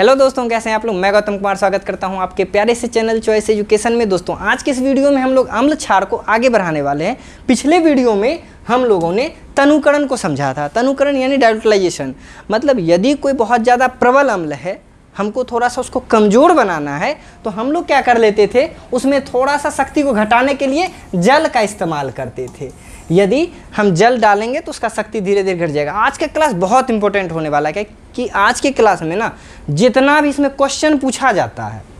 hello दोस्तों कैसे हैं आप लोग मैं गौतम कुमार स्वागत करता हूं आपके प्यारे से चैनल चॉइस एजुकेशन में दोस्तों आज के इस वीडियो में हम लोग अम्ल छार को आगे बढ़ाने वाले हैं पिछले वीडियो में हम लोगों ने तनुकरण को समझा था तनुकरण यानी डायटलाइजेशन मतलब यदि कोई बहुत ज़्यादा प्रबल अम्ल है हमको थोड़ा सा उसको कमज़ोर बनाना है तो हम लोग क्या कर लेते थे उसमें थोड़ा सा शक्ति को घटाने के लिए जल का इस्तेमाल करते थे यदि हम जल डालेंगे तो उसका शक्ति धीरे धीरे घट जाएगा आज का क्लास बहुत इंपॉर्टेंट होने वाला है कि आज के क्लास में ना जितना भी इसमें क्वेश्चन पूछा जाता है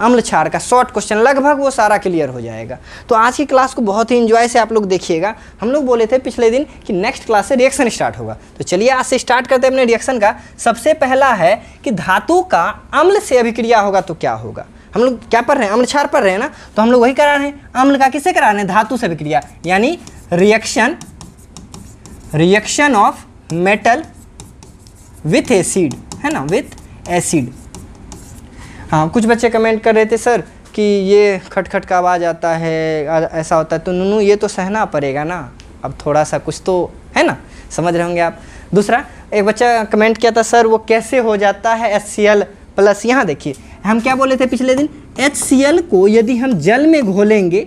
अम्ल क्षार का शॉर्ट क्वेश्चन लगभग वो सारा क्लियर हो जाएगा तो आज की क्लास को बहुत ही इन्जॉय से आप लोग देखिएगा हम लोग बोले थे पिछले दिन कि नेक्स्ट क्लास से रिएक्शन स्टार्ट होगा तो चलिए आज से स्टार्ट करते हैं अपने रिएक्शन का सबसे पहला है कि धातु का अम्ल से अभिक्रिया होगा तो क्या होगा हम लोग क्या पढ़ रहे हैं अम्ल क्षार पढ़ रहे हैं ना तो हम लोग वही करा रहे हैं अम्ल का किसे करा रहे हैं धातु से अभिक्रिया यानी reaction reaction of metal with acid है ना विथ एसिड हाँ कुछ बच्चे कमेंट कर रहे थे सर कि ये खटखट का आवाज़ आता है ऐसा होता है तो नूनू ये तो सहना पड़ेगा ना अब थोड़ा सा कुछ तो है ना समझ रहे होंगे आप दूसरा एक बच्चा कमेंट किया था सर वो कैसे हो जाता है एच सी एल प्लस यहाँ देखिए हम क्या बोले थे पिछले दिन एच सी एल को यदि हम जल में घोलेंगे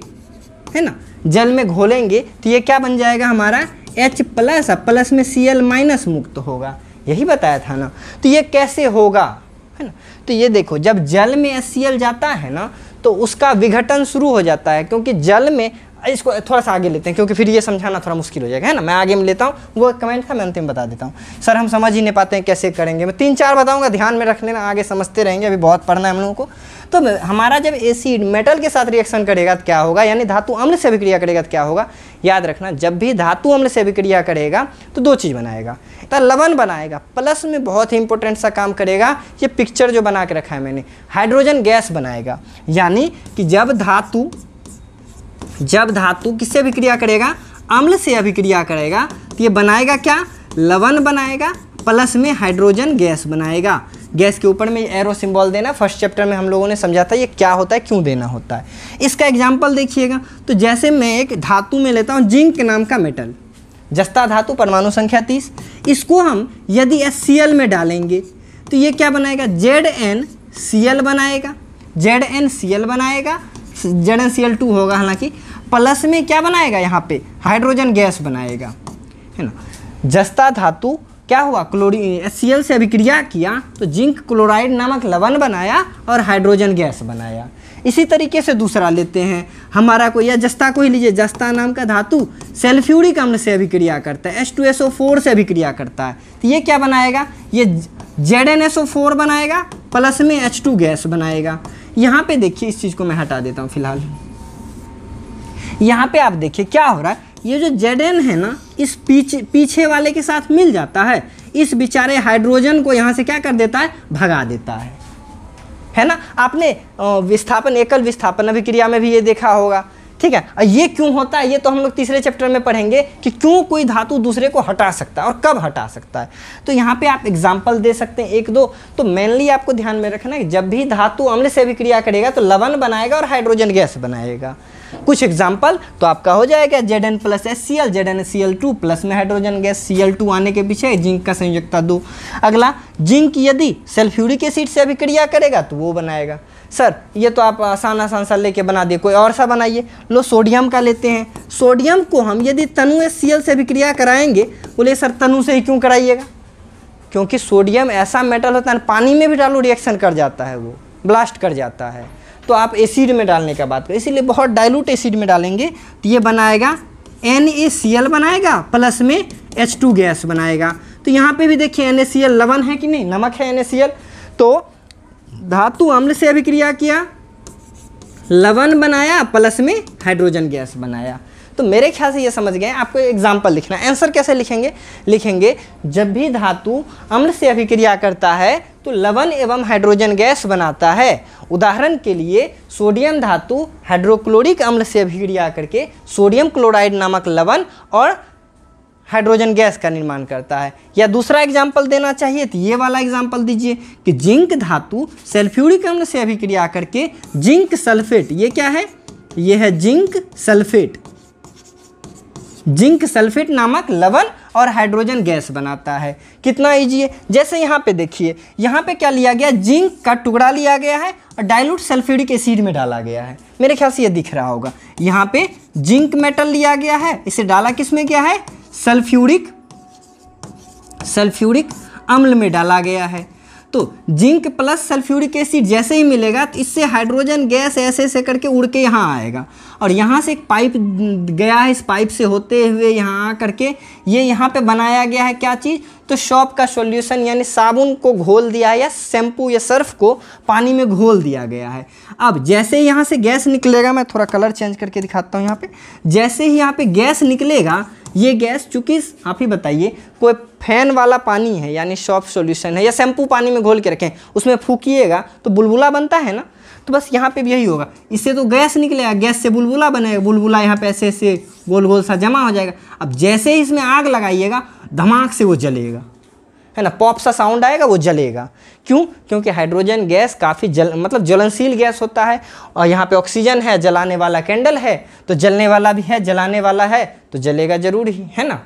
है ना जल में घोलेंगे तो ये क्या बन जाएगा हमारा एच प्लस प्लस में सी एल माइनस मुक्त होगा यही बताया था ना तो ये कैसे होगा है ना तो ये देखो जब जल में एस जाता है ना तो उसका विघटन शुरू हो जाता है क्योंकि जल में इसको थोड़ा सा आगे लेते हैं क्योंकि फिर ये समझाना थोड़ा मुश्किल हो जाएगा है ना मैं आगे में लेता हूँ वो कमेंट था मैं अंतिम बता देता हूँ सर हम समझ ही नहीं पाते हैं कैसे करेंगे मैं तीन चार बताऊँगा ध्यान में रख लेना आगे समझते रहेंगे अभी बहुत पढ़ना है हम लोगों को तो में हमारा जब एसिड मेटल के साथ रिएक्शन करेगा तो क्या होगा यानी धातु अम्ल से अभिक्रिया करेगा तो क्या होगा याद रखना जब भी धातु अम्ल से अभिक्रिया करेगा तो दो चीज़ बनाएगा तो लवन बनाएगा प्लस में बहुत ही इंपॉर्टेंट सा काम करेगा ये पिक्चर जो बना के रखा है मैंने हाइड्रोजन गैस बनाएगा यानी कि जब धातु जब धातु किससे अभिक्रिया करेगा अम्ल से अभिक्रिया करेगा तो ये बनाएगा क्या लवन बनाएगा प्लस में हाइड्रोजन गैस बनाएगा गैस के ऊपर में एरो सिंबल देना फर्स्ट चैप्टर में हम लोगों ने समझा था ये क्या होता है क्यों देना होता है इसका एग्जाम्पल देखिएगा तो जैसे मैं एक धातु में लेता हूँ जिंक नाम का मेटल जस्ता धातु परमाणु संख्या तीस इसको हम यदि एस में डालेंगे तो ये क्या बनाएगा जेड एन सी एल बनाएगा जेड एन सी एल बनाएगा Z N C L two होगा हालांकि प्लस में क्या बनाएगा यहाँ पे हाइड्रोजन गैस बनाएगा है ना जस्ता धातु क्या हुआ क्लोरी एस से अभिक्रिया किया तो जिंक क्लोराइड नामक लवण बनाया और हाइड्रोजन गैस बनाया इसी तरीके से दूसरा लेते हैं हमारा कोई या जस्ता को ही लीजिए जस्ता नाम का धातु सेल्फ्यूरिक अम्ल से अभिक्रिया करता है H2SO4 to S O four से अभिक्रिया करता है तो ये क्या बनाएगा ये Z N S O four बनाएगा प्लस में एच टू गैस बनाएगा यहाँ पे देखिए इस चीज़ को मैं हटा देता हूँ फिलहाल यहाँ पे आप देखिए क्या हो रहा है ये जो जेड एन है ना इस पीछे पीछे वाले के साथ मिल जाता है इस बेचारे हाइड्रोजन को यहाँ से क्या कर देता है भगा देता है है ना आपने विस्थापन एकल विस्थापन अभिक्रिया में भी ये देखा होगा ठीक है और ये क्यों होता है ये तो हम लोग तीसरे चैप्टर में पढ़ेंगे कि क्यों कोई धातु दूसरे को हटा सकता है और कब हटा सकता है तो यहाँ पे आप एग्जाम्पल दे सकते हैं एक दो तो मेनली आपको ध्यान में रखना है जब भी धातु अम्ल से अभिक्रिया करेगा तो लवन बनाएगा और हाइड्रोजन गैस बनाएगा कुछ एग्जाम्पल तो आपका हो जाएगा Z N plus S C L Z N C L two plus में hydrogen gas C L two आने के पीछे जिंक का संयुक्ता दो अगला जिंक यदि सेल्फ्यूरिक एसिड से अभिक्रिया करेगा तो वो बनाएगा सर ये तो आप आसान आसान सा लेके बना दिए कोई और सा बनाइए लो सोडियम का लेते हैं सोडियम को हम यदि तनु एस सी एल से अभिक्रिया कराएंगे बोले सर तनु से ही क्यों कराइएगा क्योंकि सोडियम ऐसा मेटल होता है पानी में भी डालो रिएक्शन कर जाता है वो ब्लास्ट कर जाता है तो आप एसिड में डालने का बात करें इसीलिए बहुत डाइल्यूट एसिड में डालेंगे तो ये बनाएगा एन बनाएगा प्लस में एच गैस बनाएगा तो यहाँ पे भी देखिए एन लवन है कि नहीं नमक है एन तो धातु अम्ल से अभिक्रिया किया लवन बनाया प्लस में हाइड्रोजन गैस बनाया तो मेरे ख्याल से ये समझ गए आपको एग्जाम्पल लिखना आंसर कैसे लिखेंगे लिखेंगे जब भी धातु अम्ल से अभिक्रिया करता है तो लवण एवं हाइड्रोजन गैस बनाता है उदाहरण के लिए सोडियम धातु हाइड्रोक्लोरिक अम्ल से अभिक्रिया करके सोडियम क्लोराइड नामक लवण और हाइड्रोजन गैस का निर्माण करता है या दूसरा एग्जाम्पल देना चाहिए तो ये वाला एग्जाम्पल दीजिए कि जिंक धातु सल्फ्यूरिक अम्ल से अभिक्रिया करके जिंक सल्फेट ये क्या है ये है जिंक सल्फेट जिंक सल्फेट नामक लवण और हाइड्रोजन गैस बनाता है कितना ईजी है जैसे यहाँ पे देखिए यहाँ पे क्या लिया गया जिंक का टुकड़ा लिया गया है और डाइल्यूट सल्फ्यूरिक एसिड में डाला गया है मेरे ख्याल से ये दिख रहा होगा यहाँ पे जिंक मेटल लिया गया है इसे डाला किस में गया है सल्फ्यूरिक सल्फ्यूरिक अम्ल में डाला गया है तो जिंक प्लस सल्फ्यूरिक एसिड जैसे ही मिलेगा तो इससे हाइड्रोजन गैस ऐसे ऐसे करके उड़ के यहाँ आएगा और यहाँ से एक पाइप गया है इस पाइप से होते हुए यहाँ आ करके ये यहाँ पे बनाया गया है क्या चीज़ तो शॉप का सॉल्यूशन यानी साबुन को घोल दिया है या शैम्पू या सर्फ को पानी में घोल दिया गया है अब जैसे ही यहाँ से गैस निकलेगा मैं थोड़ा कलर चेंज करके दिखाता हूँ यहाँ पर जैसे ही यहाँ पर गैस निकलेगा ये गैस चूँकि आप ही बताइए कोई फैन वाला पानी है यानी शॉप सॉल्यूशन है या शैम्पू पानी में घोल के रखें उसमें फूकिएगा तो बुलबुला बनता है ना तो बस यहाँ पे भी यही होगा इससे तो गैस निकलेगा गैस से बुलबुला बनेगा बुलबुला यहाँ पे ऐसे ऐसे गोल गोल सा जमा हो जाएगा अब जैसे ही इसमें आग लगाइएगा धमाक से वो जलेगा है ना पॉप सा साउंड आएगा वो जलेगा क्यों क्योंकि हाइड्रोजन गैस काफ़ी जल मतलब ज्वलनशील गैस होता है और यहाँ पे ऑक्सीजन है जलाने वाला कैंडल है तो जलने वाला भी है जलाने वाला है तो जलेगा जरूर ही है ना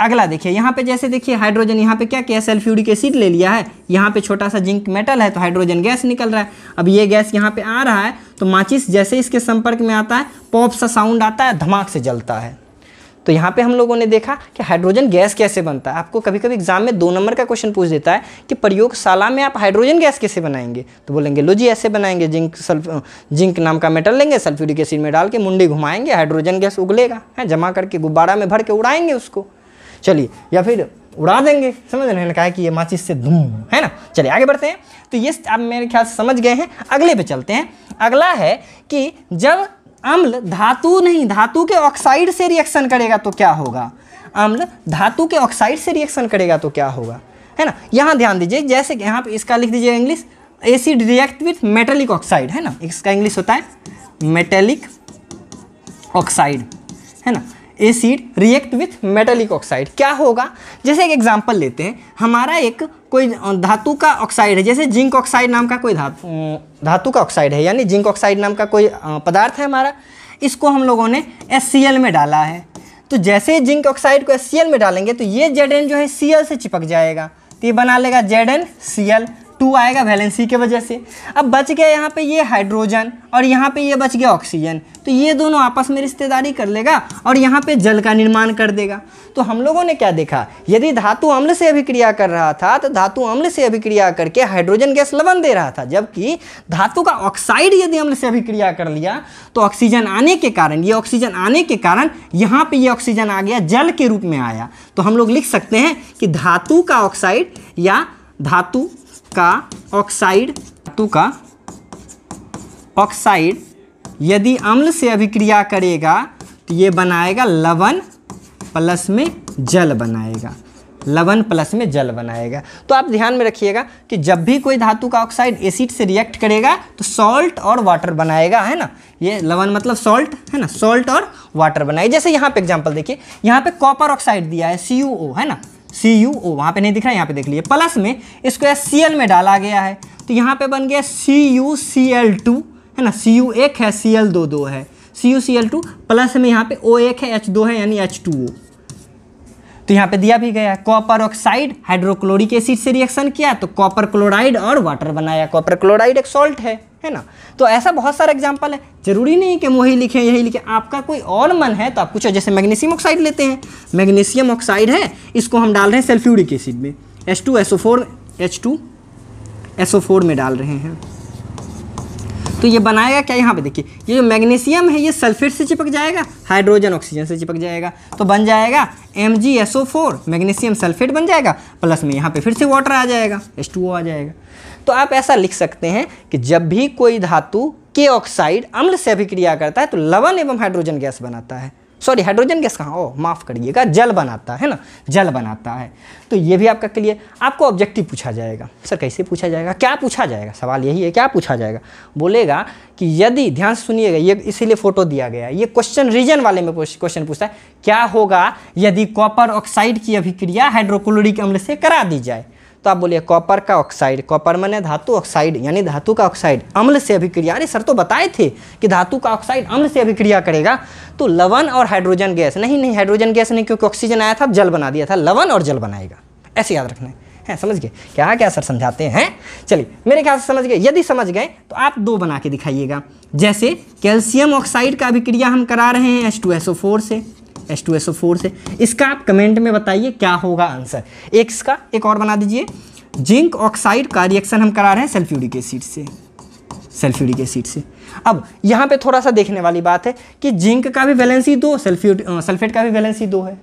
अगला देखिए यहाँ पे जैसे देखिए हाइड्रोजन यहाँ पे क्या किया सल्फ्यूरिक एसिड ले लिया है यहाँ पे छोटा सा जिंक मेटल है तो हाइड्रोजन गैस निकल रहा है अब ये गैस यहाँ पे आ रहा है तो माचिस जैसे इसके संपर्क में आता है पॉप सा साउंड आता है धमाक से जलता है तो यहाँ पे हम लोगों ने देखा कि हाइड्रोजन गैस कैसे बनता है आपको कभी कभी एग्जाम में दो नंबर का क्वेश्चन पूछ देता है कि प्रयोगशाला में आप हाइड्रोजन गैस कैसे बनाएंगे तो बोलेंगे लो जी ऐसे बनाएंगे जिंक सल्फ जिंक नाम का मेटल लेंगे सल्फ्यूरिक एसिड में डाल के मुंडी घुमाएंगे हाइड्रोजन गैस उगलेगा है जमा करके गुब्बारा में भर के उड़ाएंगे उसको चलिए या फिर उड़ा देंगे समझ रहे हैं कहा कि ये माचिस से धूम है ना चलिए आगे बढ़ते हैं तो ये आप मेरे ख्याल से समझ गए हैं अगले पे चलते हैं अगला है कि जब अम्ल धातु नहीं धातु के ऑक्साइड से रिएक्शन करेगा तो क्या होगा अम्ल धातु के ऑक्साइड से रिएक्शन करेगा तो क्या होगा है ना यहाँ ध्यान दीजिए जैसे कि यहाँ पर इसका लिख दीजिए English acid react with metallic oxide है ना इसका इंग्लिश होता है मेटेलिक ऑक्साइड है ना acid react with metallic oxide क्या होगा जैसे एक एग्जाम्पल लेते हैं हमारा एक कोई धातु का ऑक्साइड है जैसे जिंक ऑक्साइड नाम का कोई धातु धातु का ऑक्साइड है यानी जिंक ऑक्साइड नाम का कोई पदार्थ है हमारा इसको हम लोगों ने एस में डाला है तो जैसे ही जिंक ऑक्साइड को एस में डालेंगे तो ये जेड जो है सी से चिपक जाएगा तो ये बना लेगा Z N C L two आएगा वैलेंसी के वजह से अब बच गया यहाँ पे ये हाइड्रोजन और यहाँ पे ये बच गया ऑक्सीजन तो ये दोनों आपस में रिश्तेदारी कर लेगा और यहाँ पे जल का निर्माण कर देगा तो हम लोगों ने क्या देखा यदि धातु अम्ल से अभिक्रिया कर रहा था तो धातु अम्ल से अभिक्रिया करके हाइड्रोजन गैस लवन दे रहा था जबकि धातु का ऑक्साइड यदि अम्ल से अभिक्रिया कर लिया तो ऑक्सीजन आने के कारण ये ऑक्सीजन आने के कारण यहाँ पर ये ऑक्सीजन आ गया जल के रूप में आया तो हम लोग लिख सकते हैं कि धातु का ऑक्साइड या धातु का ऑक्साइड धातु का ऑक्साइड यदि अम्ल से अभिक्रिया करेगा तो ये बनाएगा लवण प्लस में जल बनाएगा लवण प्लस में जल बनाएगा तो आप ध्यान में रखिएगा कि जब भी कोई धातु का ऑक्साइड एसिड से रिएक्ट करेगा तो सॉल्ट और वाटर बनाएगा है ना ये लवण मतलब सॉल्ट है ना सॉल्ट और वाटर बनाएगा जैसे यहाँ पे एग्जांपल देखिए यहाँ पे कॉपर ऑक्साइड दिया है सी है ना सी यू ओ वहाँ पर नहीं दिख रहा है यहाँ पे देख लीजिए प्लस में इसको एस सी एल में डाला गया है तो यहाँ पे बन गया C U C L two है ना सी यू एक है सी एल दो दो है C U C L two plus में यहाँ पे ओ एक है एच दो है यानी एच टू ओ तो यहाँ पे दिया भी गया है कॉपर ऑक्साइड हाइड्रोक्लोरिक एसिड से रिएक्शन किया तो कॉपर क्लोराइड और वाटर बनाया कॉपर क्लोराइड एक सॉल्ट है है ना तो ऐसा बहुत सारा एग्जाम्पल है ज़रूरी नहीं कि हम वही लिखें यही लिखें आपका कोई और मन है तो आप कुछ जैसे मैग्नीशियम ऑक्साइड लेते हैं मैग्नीशियम ऑक्साइड है इसको हम डाल रहे हैं सल्फ्यूरिक एसिड में H two S O four H two S O four में डाल रहे हैं तो ये बनाएगा क्या यहाँ पे देखिए ये जो मैग्नीशियम है ये सल्फेट से चिपक जाएगा हाइड्रोजन ऑक्सीजन से चिपक जाएगा तो बन जाएगा M G S O four magnesium sulphate बन जाएगा प्लस में यहाँ पे फिर से वाटर आ जाएगा एस टू ओ आ जाएगा तो आप ऐसा लिख सकते हैं कि जब भी कोई धातु के ऑक्साइड अम्ल से अभिक्रिया करता है तो लवण एवं हाइड्रोजन गैस बनाता है सॉरी हाइड्रोजन गैस कहाँ ओ माफ़ करिएगा जल बनाता है ना जल बनाता है तो ये भी आपका क्लियर आपको ऑब्जेक्टिव पूछा जाएगा सर कैसे पूछा जाएगा क्या पूछा जाएगा सवाल यही है क्या पूछा जाएगा बोलेगा कि यदि ध्यान से सुनिएगा ये इसीलिए फोटो दिया गया है ये क्वेश्चन रीजन वाले में क्वेश्चन पूछता है क्या होगा यदि कॉपर ऑक्साइड की अभिक्रिया हाइड्रोक्लोरिक अम्ल से करा दी जाए तो आप बोलिए कॉपर का ऑक्साइड कॉपर मैंने धातु ऑक्साइड यानी धातु का ऑक्साइड अम्ल से अभिक्रिया अरे सर तो बताए थे कि धातु का ऑक्साइड अम्ल से अभिक्रिया करेगा तो लवन और हाइड्रोजन गैस नहीं नहीं हाइड्रोजन गैस नहीं क्योंकि ऑक्सीजन आया था जल बना दिया था लवन और जल बनाएगा ऐसे याद रखना है समझ गए क्या क्या सर समझाते हैं चलिए मेरे ख्याल से समझ गए यदि समझ गए तो आप दो बना के दिखाइएगा जैसे कैल्शियम ऑक्साइड का अभिक्रिया हम करा रहे हैं एच से H2SO4 टू फोर से इसका आप कमेंट में बताइए क्या होगा आंसर एक इसका एक और बना दीजिए जिंक ऑक्साइड का रिएक्शन हम करा रहे हैं सल्फ्यूरिक एसिड से सल्फ्यूरिक एसिड से अब यहाँ पे थोड़ा सा देखने वाली बात है कि जिंक का भी वैलेंसी दो सल्फ्यूट सल्फेट का भी वैलेंसी दो है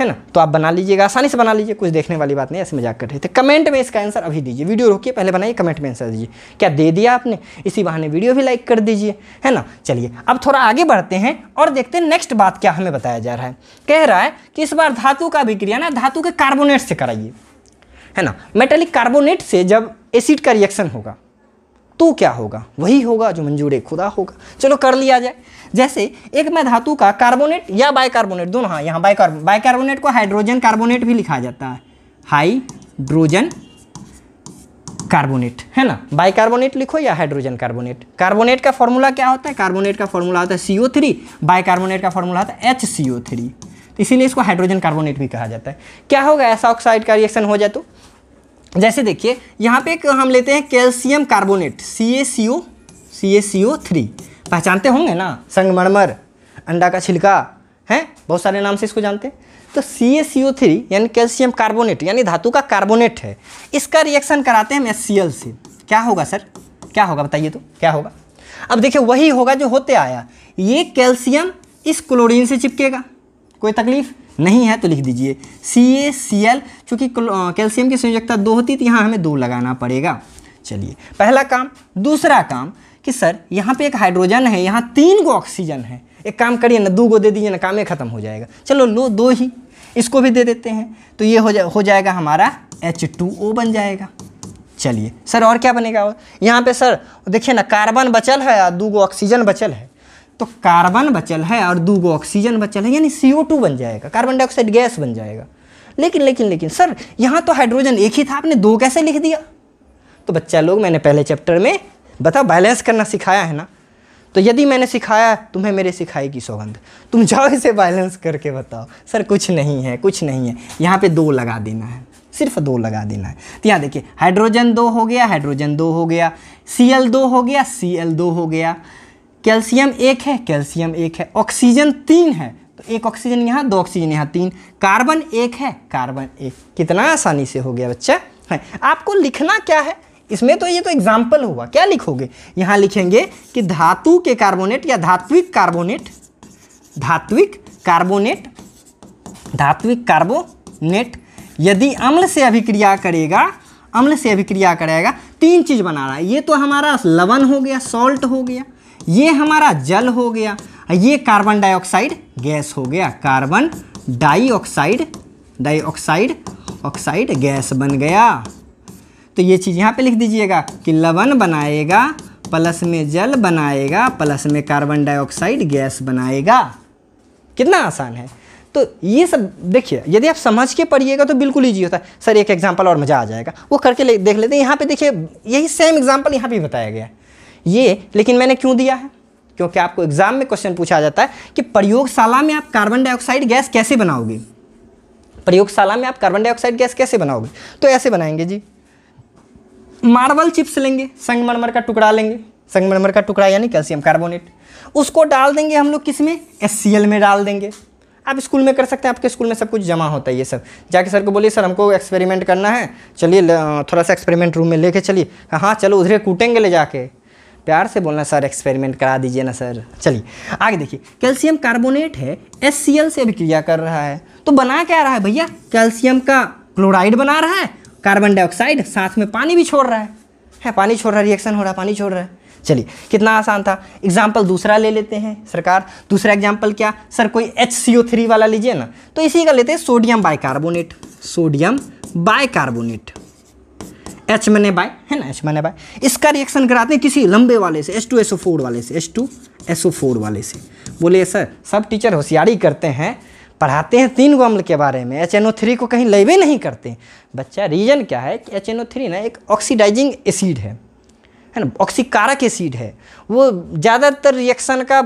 है ना तो आप बना लीजिएगा आसानी से बना लीजिए कुछ देखने वाली बात नहीं ऐसे मजाक कर रहे थे कमेंट में इसका आंसर अभी दीजिए वीडियो रोकिए पहले बनाइए कमेंट में आंसर दीजिए क्या दे दिया आपने इसी बहाने वीडियो भी लाइक कर दीजिए है ना चलिए अब थोड़ा आगे बढ़ते हैं और देखते हैं नेक्स्ट बात क्या हमें बताया जा रहा है कह रहा है कि इस बार धातु का अभिक्रिया ना धातु के कार्बोनेट से कराइए है ना मेटेलिक कार्बोनेट से जब एसिड का रिएक्शन होगा तो क्या होगा वही होगा जो मंजूर खुदा होगा चलो कर लिया जाए जैसे एक मैं धातु का कार्बोनेट या बाइकार्बोनेट दोनों हाँ यहाँ बाइकार्बोनेट को हाइड्रोजन कार्बोनेट भी लिखा जाता है हाइड्रोजन कार्बोनेट है ना बाइकार्बोनेट लिखो या हाइड्रोजन कार्बोनेट कार्बोनेट का फॉर्मूला क्या होता है कार्बोनेट का फॉर्मूला होता है सी ओ थ्री बाइकार्बोनेट का फॉर्मूला होता है एच सी ओ थ्री तो इसीलिए इसको हाइड्रोजन कार्बोनेट भी कहा जाता है क्या होगा ऐसा ऑक्साइड का रिएक्शन हो जाए तो जैसे देखिए यहाँ पे एक हम लेते हैं calcium carbonate C A C O C A C O three पहचानते होंगे ना संगमरमर अंडा का छिलका है बहुत सारे नाम से इसको जानते हैं तो C A C O three यानी कैल्शियम कार्बोनेट यानी धातु का कार्बोनेट है इसका रिएक्शन कराते हैं हम एस सी एल से क्या होगा सर क्या होगा बताइए तो क्या होगा अब देखिए वही होगा जो होते आया ये कैल्शियम इस क्लोरीन से चिपकेगा कोई तकलीफ नहीं है तो लिख दीजिए सी ए सी एल चूँकि कैल्शियम की संयोजकता दो होती तो यहाँ हमें दो लगाना पड़ेगा चलिए पहला काम दूसरा काम कि सर यहाँ पे एक हाइड्रोजन है यहाँ तीन गो ऑक्सीजन है एक काम करिए ना दो गो दे दीजिए ना काम ही ख़त्म हो जाएगा चलो लो दो ही इसको भी दे देते हैं तो ये हो जा हो जाएगा हमारा एच टू ओ बन जाएगा चलिए सर और क्या बनेगा और यहाँ पर सर देखिए ना कार्बन बचल है और दो गो ऑक्सीजन बचल है तो कार्बन बचल है और दो गो ऑक्सीजन बचल है यानी सी ओ टू बन जाएगा कार्बन डाइऑक्साइड गैस बन जाएगा लेकिन लेकिन लेकिन सर यहाँ तो हाइड्रोजन एक ही था आपने दो कैसे लिख दिया तो बच्चा लोग मैंने पहले चैप्टर में बताओ बैलेंस करना सिखाया है ना तो यदि मैंने सिखाया तुम्हें मेरे सिखाई की सौगंध तुम जाओ इसे बैलेंस करके बताओ सर कुछ नहीं है कुछ नहीं है यहाँ पे दो लगा देना है सिर्फ दो लगा देना है तो यहाँ देखिए हाइड्रोजन दो हो गया हाइड्रोजन दो हो गया सी एल दो हो गया सी एल दो हो गया कैल्शियम एक है कैल्शियम एक है ऑक्सीजन तीन है एक ऑक्सीजन यहाँ दो ऑक्सीजन यहाँ तीन कार्बन एक है कार्बन एक कितना आसानी से हो गया बच्चा है आपको लिखना क्या है इसमें तो ये तो एग्जाम्पल हुआ क्या लिखोगे यहाँ लिखेंगे कि धातु के कार्बोनेट या धात्विक कार्बोनेट धात्विक कार्बोनेट धात्विक कार्बोनेट यदि अम्ल से अभिक्रिया करेगा अम्ल से अभिक्रिया करेगा तीन चीज़ बना रहा है ये तो हमारा लवण हो गया सॉल्ट हो गया ये हमारा जल हो गया ये कार्बन डाइऑक्साइड गैस हो गया carbon dioxide dioxide oxide gas बन गया तो ये चीज़ यहाँ पे लिख दीजिएगा कि लवण बनाएगा प्लस में जल बनाएगा प्लस में कार्बन डाइऑक्साइड गैस बनाएगा कितना आसान है तो ये सब देखिए यदि आप समझ के पढ़िएगा तो बिल्कुल ईजी होता है सर एक एग्जाम्पल और मज़ा आ जाएगा वो करके ले, देख लेते हैं यहाँ पे देखिए यही सेम एग्जाम्पल यहाँ भी बताया गया है ये लेकिन मैंने क्यों दिया है क्योंकि आपको एग्जाम में क्वेश्चन पूछा जाता है कि प्रयोगशाला में आप कार्बन डाइऑक्साइड गैस कैसे बनाओगे प्रयोगशाला में आप कार्बन डाइऑक्साइड गैस कैसे बनाओगे तो ऐसे बनाएंगे जी मार्बल चिप्स लेंगे संगमरमर का टुकड़ा लेंगे संगमरमर का टुकड़ा यानी कैल्शियम कार्बोनेट उसको डाल देंगे हम लोग किस में एस में डाल देंगे आप स्कूल में कर सकते हैं आपके स्कूल में सब कुछ जमा होता है ये सब जाके सर को बोलिए सर हमको एक्सपेरिमेंट करना है चलिए थोड़ा सा एक्सपेरिमेंट रूम में लेके चलिए हाँ चलो उधर कूटेंगे ले जाके प्यार से बोलना सर एक्सपेरिमेंट करा दीजिए ना सर चलिए आगे देखिए कैल्शियम कार्बोनेट है एस से भी क्रिया कर रहा है तो बना क्या रहा है भैया कैल्शियम का क्लोराइड बना रहा है कार्बन डाइऑक्साइड साथ में पानी भी छोड़ रहा है है पानी छोड़ रहा है रिएक्शन हो रहा है पानी छोड़ रहा है चलिए कितना आसान था एग्जाम्पल दूसरा ले लेते हैं सरकार दूसरा एग्जाम्पल क्या सर कोई एच सी ओ थ्री वाला लीजिए ना तो इसी का लेते हैं sodium bicarbonate sodium bicarbonate H मैंने बाय है ना एच मैंने बाय इसका रिएक्शन कराते हैं किसी लंबे वाले से S two S O four वाले से S two S O four वाले से बोले सर सब टीचर होशियारी करते हैं पढ़ाते हैं तीन गो अम्ल के बारे में एच एन ओ थ्री को कहीं लेवे नहीं करते बच्चा रीज़न क्या है कि एच एन ओ थ्री ना एक ऑक्सीडाइजिंग एसिड है है ना ऑक्सीकारक एसिड है वो ज़्यादातर रिएक्शन का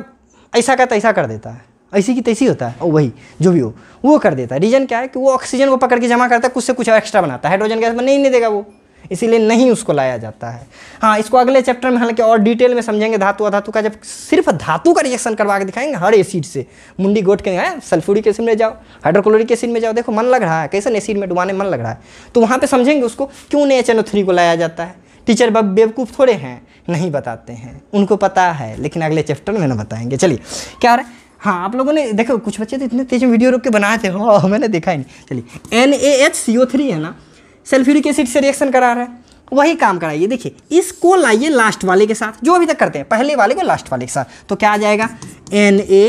ऐसा का तैसा कर देता है ऐसी की तैसी होता है वही जो भी हो वो कर देता है रीज़न क्या है कि वो ऑक्सीजन को पकड़ के जमा करता है कुछ से कुछ एक्स्ट्रा बनाता है हाइड्रोजन गैस नहीं, नहीं देगा वो इसीलिए नहीं उसको लाया जाता है हाँ इसको अगले चैप्टर में हालांकि और डिटेल में समझेंगे धातु अधातु का जब सिर्फ धातु का रिएक्शन करवा के दिखाएंगे हर एसिड से मुंडी गोट के आए सल्फ्यूरिक एसिड में जाओ हाइड्रोक्लोरिक एसिड में जाओ देखो मन लग रहा है कैसे एसिड में डुबाने मन लग रहा है तो वहाँ पर समझेंगे उसको क्यों नहीं एच को लाया जाता है टीचर बब बेवकूफ़ थोड़े हैं नहीं बताते हैं उनको पता है लेकिन अगले चैप्टर में ना बताएंगे चलिए क्या हो रहा है हाँ आप लोगों ने देखो कुछ बच्चे तो इतने तेज वीडियो रोक के बनाए थे हो हाँ, मैंने देखा ही नहीं चलिए N A H C O three है ना सल्फ्यूरिक एसिड से रिएक्शन करा रहा है वही काम कराइए देखिए इसको लाइए लास्ट वाले के साथ जो अभी तक करते हैं पहले वाले को लास्ट वाले के साथ तो क्या आ जाएगा N A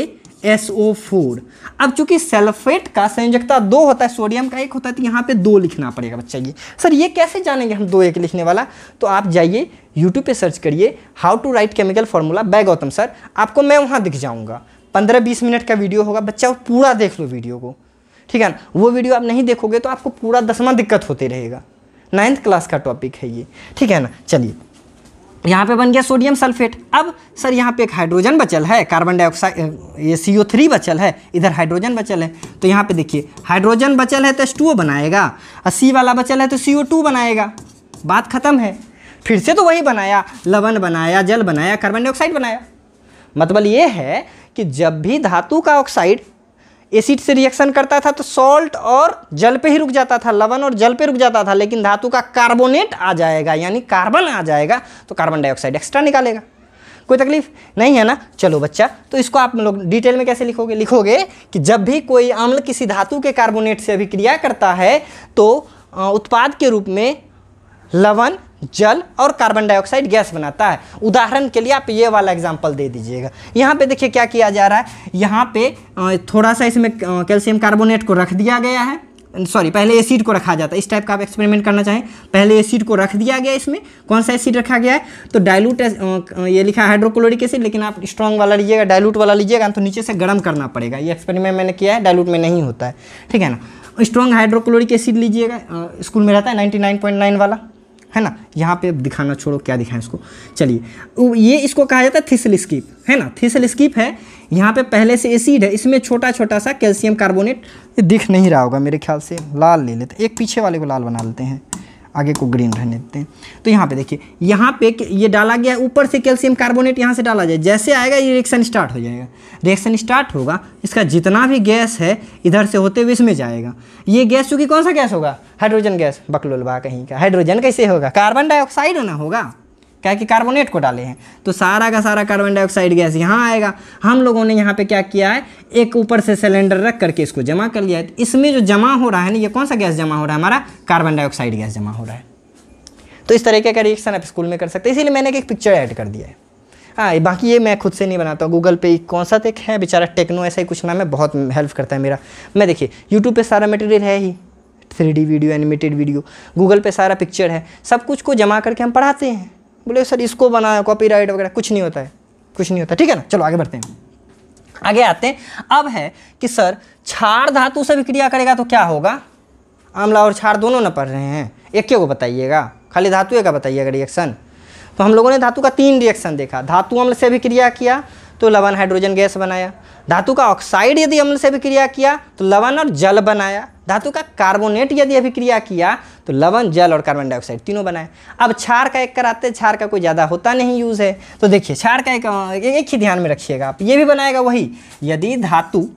S O four अब चूंकि सल्फेट का संयोजकता दो होता है सोडियम का एक होता है तो यहाँ पे दो लिखना पड़ेगा बच्चा ये सर ये कैसे जानेंगे हम दो एक लिखने वाला तो आप जाइए यूट्यूब पे सर्च करिए how to write chemical formula by Gautam sir आपको मैं वहाँ दिख जाऊँगा पंद्रह बीस मिनट का वीडियो होगा बच्चा पूरा देख लो वीडियो को ठीक है ना वो वीडियो आप नहीं देखोगे तो आपको पूरा दसवां दिक्कत होते रहेगा नाइन्थ क्लास का टॉपिक है ये ठीक है ना चलिए यहाँ पे बन गया सोडियम सल्फेट अब सर यहाँ पे एक हाइड्रोजन बचल है कार्बन डाइऑक्साइड ये सी ओ थ्री बचल है इधर हाइड्रोजन बचल है तो यहाँ पे देखिए हाइड्रोजन बचल है तो एस टू ओ बनाएगा और सी वाला बचल है तो सी ओ टू बनाएगा बात ख़त्म है फिर से तो वही बनाया लवण बनाया जल बनाया कार्बन डाइऑक्साइड बनाया मतलब ये है कि जब भी धातु का ऑक्साइड एसिड से रिएक्शन करता था तो सॉल्ट और जल पे ही रुक जाता था लवण और जल पे रुक जाता था लेकिन धातु का कार्बोनेट आ जाएगा यानी कार्बन आ जाएगा तो कार्बन डाइऑक्साइड एक्स्ट्रा निकालेगा कोई तकलीफ नहीं है ना चलो बच्चा तो इसको आप लोग डिटेल में कैसे लिखोगे लिखोगे कि जब भी कोई अम्ल किसी धातु के कार्बोनेट से अभिक्रिया करता है तो उत्पाद के रूप में लवण जल और कार्बन डाइऑक्साइड गैस बनाता है उदाहरण के लिए आप ये वाला एग्जाम्पल दे दीजिएगा यहाँ पे देखिए क्या किया जा रहा है यहाँ पे थोड़ा सा इसमें कैल्शियम कार्बोनेट को रख दिया गया है सॉरी पहले एसिड को रखा जाता है इस टाइप का आप एक्सपेरिमेंट करना चाहें पहले एसिड को रख दिया गया इसमें कौन सा एसिड रखा गया है तो डायलूट ये लिखा है हाइड्रोक्लोरिक एसिड लेकिन आप स्ट्रॉन्ग वाला लीजिएगा डायलूट वाला लीजिएगा तो नीचे से गर्म करना पड़ेगा ये एक्सपेरिमेंट मैंने किया है डायलूट में नहीं होता है ठीक है ना स्ट्रॉन्ग हाइड्रोक्लोरिक एसिड लीजिएगा स्कूल में रहता है नाइन्टी वाला है ना यहाँ पे दिखाना छोड़ो क्या दिखाएं इसको चलिए ये इसको कहा जाता है थिसल स्कीप है ना थिसल स्कीप है यहाँ पे पहले से एसिड है इसमें छोटा छोटा सा कैल्शियम कार्बोनेट दिख नहीं रहा होगा मेरे ख्याल से लाल ले लेते एक पीछे वाले को लाल बना लेते हैं आगे को ग्रीन रहने देते हैं तो यहाँ पे देखिए यहाँ पे ये डाला गया ऊपर से कैल्शियम कार्बोनेट यहाँ से डाला जाए जैसे आएगा ये रिएक्शन स्टार्ट हो जाएगा रिएक्शन स्टार्ट होगा इसका जितना भी गैस है इधर से होते हुए इसमें जाएगा ये गैस चूँकि कौन सा गैस होगा हाइड्रोजन गैस बकलोलवा कहीं का हाइड्रोजन कैसे होगा कार्बन डाइऑक्साइड होना होगा क्या कि कार्बोनेट को डाले हैं तो सारा का सारा कार्बन डाइऑक्साइड गैस यहाँ आएगा हम लोगों ने यहाँ पे क्या किया है एक ऊपर से सिलेंडर रख करके इसको जमा कर लिया है इसमें जो जमा हो रहा है ना ये कौन सा गैस जमा हो रहा है हमारा कार्बन डाइऑक्साइड गैस जमा हो रहा है तो इस तरीके का रिएक्शन आप स्कूल में कर सकते हैं इसीलिए मैंने एक पिक्चर ऐड कर दिया है हाँ बाकी ये मैं खुद से नहीं बनाता गूगल पे कौन सा तक है बेचारा टेक्नो ऐसा ही कुछ नाम है बहुत हेल्प करता है मेरा मैं देखिए यूट्यूब पर सारा मटेरियल है ही three video animated video Google पे सारा पिक्चर है सब कुछ को जमा करके हम पढ़ाते हैं बोले सर इसको बनाया कॉपीराइट वगैरह कुछ नहीं होता है कुछ नहीं होता ठीक है ना चलो आगे बढ़ते हैं आगे आते हैं अब है कि सर छाड़ धातु से भी क्रिया करेगा तो क्या होगा आमला और छाड़ दोनों ना पढ़ रहे हैं एक को बताइएगा खाली धातु का बताइएगा रिएक्शन तो हम लोगों ने धातु का तीन रिएक्शन देखा धातु अम्ल से भी क्रिया किया तो लवन हाइड्रोजन गैस बनाया धातु का ऑक्साइड यदि अम्ल से भी क्रिया किया तो लवन और जल बनाया धातु का कार्बोनेट यदि अभिक्रिया किया तो लवण जल और कार्बन डाइऑक्साइड तीनों बनाए अब छार का एक कराते हैं का कोई ज़्यादा होता नहीं यूज़ है तो देखिए छार का एक एक ही ध्यान में रखिएगा आप ये भी बनाएगा वही यदि धातु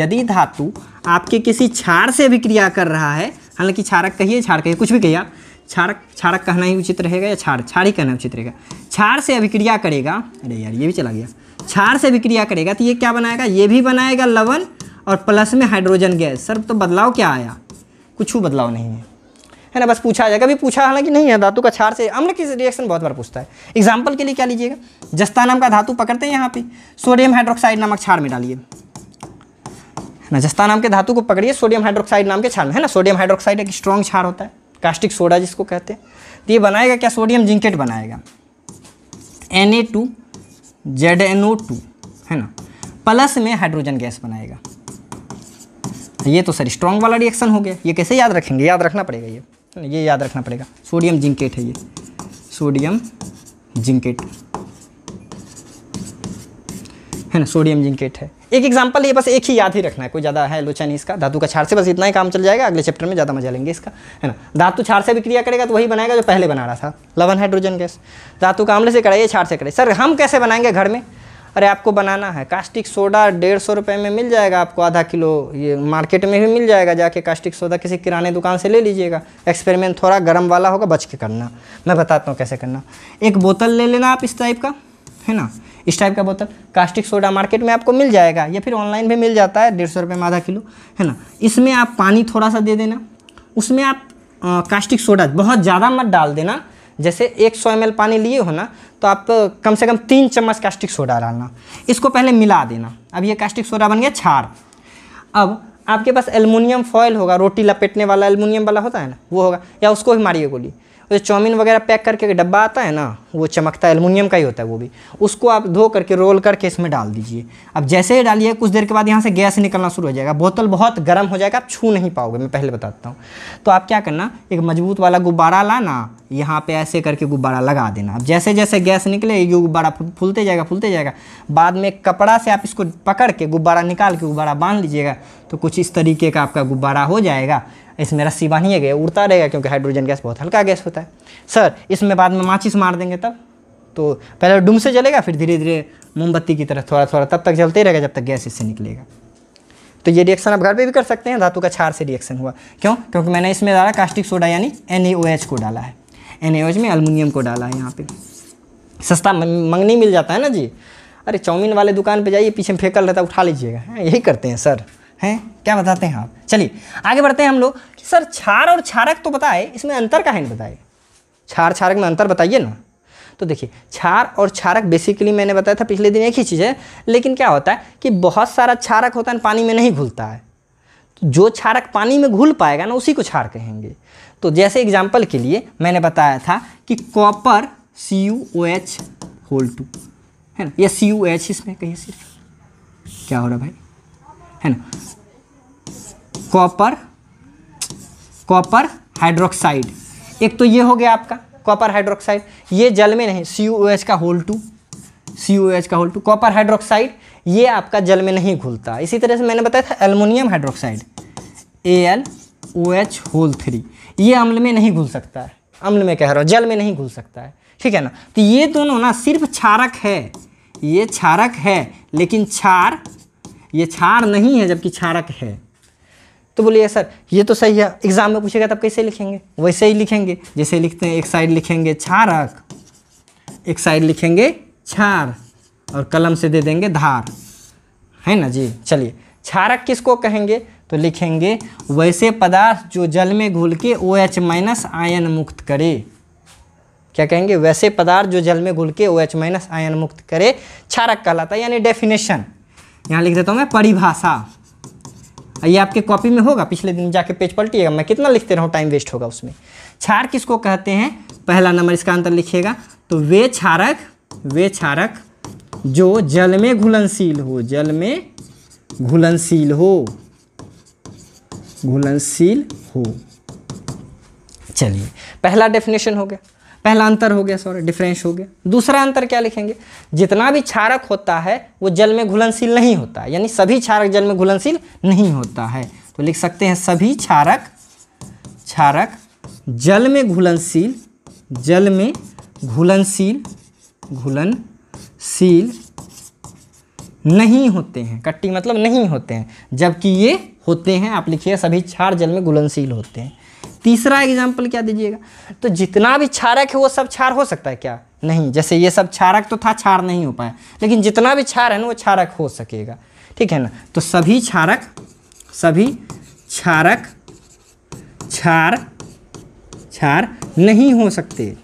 यदि धातु आपके किसी छार से अभिक्रिया कर रहा है हालांकि छारक कहिए छार कहिए कुछ भी कहिए आप छारक छारक कहना ही उचित रहेगा या छार छार ही कहना उचित रहेगा छार से अभिक्रिया करेगा अरे यार ये भी चला गया छार से अभिक्रिया करेगा तो ये क्या बनाएगा ये भी बनाएगा लवण और प्लस में हाइड्रोजन गैस सर तो बदलाव क्या आया कुछ बदलाव नहीं है है ना बस पूछा जाएगा अभी पूछा हालांकि नहीं है धातु का छार से अम्ल की रिएक्शन बहुत बार पूछता है एग्जाम्पल के लिए क्या लीजिएगा जस्ता नाम का धातु पकड़ते हैं यहाँ पे सोडियम हाइड्रोक्साइड नामक छाड़ में डालिए ना जस्ता नाम के धातु को पकड़िए सोडियम हाइड्रोक्साइड नाम के छाड़ में है ना सोडियम हाइड्रोक्साइड एक स्ट्रॉन्ग छाड़ होता है कास्टिक सोडा जिसको कहते हैं तो ये बनाएगा क्या सोडियम जिंकेट बनाएगा N A two Z N O two है ना प्लस में हाइड्रोजन गैस बनाएगा तो ये तो सर स्ट्रॉन्ग वाला रिएक्शन हो गया ये कैसे याद रखेंगे याद रखना पड़ेगा ये ये याद रखना पड़ेगा सोडियम जिंकेट है ये सोडियम जिंकेट है ना सोडियम जिंकेट है एक एग्जाम्पल ये बस एक ही याद ही रखना है कोई ज़्यादा है लोचा नहीं इसका धातु का छाड़ से बस इतना ही काम चल जाएगा अगले चैप्टर में ज़्यादा मजा लेंगे इसका है ना धातु छाड़ से भी क्रिया करेगा तो वही बनाएगा जो पहले बना रहा था लवन हाइड्रोजन गैस धातु का आमले से कराइए छाड़ से कराइए सर हम कैसे बनाएंगे घर में अरे आपको बनाना है कास्टिक सोडा डेढ़ सौ रुपये में मिल जाएगा आपको आधा किलो ये मार्केट में भी मिल जाएगा जाके कास्टिक सोडा किसी किराने दुकान से ले लीजिएगा एक्सपेरिमेंट थोड़ा गर्म वाला होगा बच के करना मैं बताता हूँ कैसे करना एक बोतल ले लेना आप इस टाइप का है ना इस टाइप का बोतल कास्टिक सोडा मार्केट में आपको मिल जाएगा या फिर ऑनलाइन भी मिल जाता है डेढ़ सौ रुपये में आधा किलो है ना इसमें आप पानी थोड़ा सा दे देना उसमें आप आ, कास्टिक सोडा बहुत ज़्यादा मत डाल देना जैसे एक सौ एम पानी लिए हो ना तो आप कम से कम तीन चम्मच कास्टिक सोडा डालना इसको पहले मिला देना अब ये कास्टिक सोडा बन गया छार अब आपके पास एलमुनियम फॉयल होगा रोटी लपेटने वाला एलमुनियम वाला होता है ना वो होगा या उसको भी मारिए गोली और चाउमीन वगैरह पैक करके डब्बा आता है ना वो चमकता है एलमिनियम का ही होता है वो भी उसको आप धो करके रोल करके इसमें डाल दीजिए अब जैसे ही डालिए कुछ देर के बाद यहाँ से गैस निकलना शुरू हो जाएगा बोतल बहुत गर्म हो जाएगा आप छू नहीं पाओगे मैं पहले बताता हूँ तो आप क्या करना एक मजबूत वाला गुब्बारा लाना यहाँ पर ऐसे करके गुब्बारा लगा देना अब जैसे जैसे गैस निकले ये गुब्बारा फूलते जाएगा फूलते जाएगा बाद में कपड़ा से आप इसको पकड़ के गुब्बारा निकाल के गुब्बारा बांध लीजिएगा तो कुछ इस तरीके का आपका गुब्बारा हो जाएगा इसमें रस्सी बांधिए गए उड़ता रहेगा क्योंकि हाइड्रोजन गैस बहुत हल्का गैस होता है सर इसमें बाद में माचिस मार देंगे तब तो पहले डूम से जलेगा फिर धीरे धीरे मोमबत्ती की तरह थोड़ा थोड़ा तब तक जलते रहेगा जब तक गैस इससे निकलेगा तो ये रिएक्शन आप घर पे भी कर सकते हैं धातु का छार से रिएक्शन हुआ क्यों क्योंकि मैंने इसमें डाला कास्टिक सोडा यानी एन को डाला है एन में अलमुनियम को डाला है यहाँ पर सस्ता मंगनी मिल जाता है ना जी अरे चाउमीन वाले दुकान पे जाइए पीछे फेंकल रहता है उठा लीजिएगा हाँ, यही करते हैं सर हैं क्या बताते हैं आप चलिए आगे बढ़ते हैं हम लोग कि सर छार और छारक तो बताए इसमें अंतर का है बताए छार छारक में अंतर बताइए ना तो देखिए छार और छारक बेसिकली मैंने बताया था पिछले दिन एक ही चीज़ है लेकिन क्या होता है कि बहुत सारा छारक होता है पानी में नहीं घुलता है तो जो छारक पानी में घुल पाएगा ना उसी को छार कहेंगे तो जैसे एग्जाम्पल के लिए मैंने बताया था कि copper C U O H whole two है ना या सी यू एच इसमें कहीं सिर्फ क्या हो रहा भाई है ना कॉपर कॉपर हाइड्रोक्साइड एक तो ये हो गया आपका कॉपर हाइड्रोक्साइड ये जल में नहीं सी का होल टू सी का होल टू कॉपर हाइड्रोक्साइड ये आपका जल में नहीं घुलता इसी तरह से मैंने बताया था aluminium hydroxide A L O H whole three ये अम्ल में नहीं घुल सकता है अम्ल में कह रहा हूँ जल में नहीं घुल सकता है ठीक है ना तो ये दोनों ना सिर्फ क्षारक है ये क्षारक है लेकिन क्षार ये छाड़ नहीं है जबकि छारक है तो बोलिए सर ये तो सही है एग्ज़ाम में पूछेगा तब कैसे लिखेंगे वैसे ही लिखेंगे जैसे लिखते हैं एक साइड लिखेंगे छारक एक साइड लिखेंगे छार और कलम से दे देंगे धार है ना जी चलिए क्षारक किसको कहेंगे तो लिखेंगे वैसे पदार्थ जो जल में घुल के ओ एच माइनस आयन मुक्त करे क्या कहेंगे वैसे पदार्थ जो जल में घुल के ओ एच माइनस आयन मुक्त करे क्षारक कहलाता है यानी डेफिनेशन यहाँ लिख देता हूँ मैं परिभाषा ये आपके कॉपी में होगा पिछले दिन जाके पेज पलटिएगा मैं कितना लिखते रहूँ टाइम वेस्ट होगा उसमें छार किसको कहते हैं पहला नंबर इसका अंतर लिखिएगा तो वे क्षारक वे क्षारक जो जल में घुलनशील हो जल में घुलनशील हो घुलनशील हो चलिए पहला डेफिनेशन हो गया पहला अंतर हो गया सॉरी डिफरेंस हो गया दूसरा अंतर क्या लिखेंगे जितना भी क्षारक होता है वो जल में घुलनशील नहीं होता यानी सभी क्षारक जल में घुलनशील नहीं होता है तो लिख सकते हैं सभी क्षारक क्षारक जल में घुलनशील जल में घुलनशील घुलनशील नहीं होते हैं कट्टी मतलब नहीं होते हैं जबकि ये होते हैं आप लिखिए सभी क्षार जल में घुलनशील होते हैं तीसरा एग्जाम्पल क्या दीजिएगा तो जितना भी क्षारक है वो सब क्षार हो सकता है क्या नहीं जैसे ये सब क्षारक तो था क्षार नहीं हो पाया लेकिन जितना भी क्षार है ना वो क्षारक हो सकेगा ठीक है ना तो सभी क्षारक सभी क्षारक क्षार क्षार नहीं हो सकते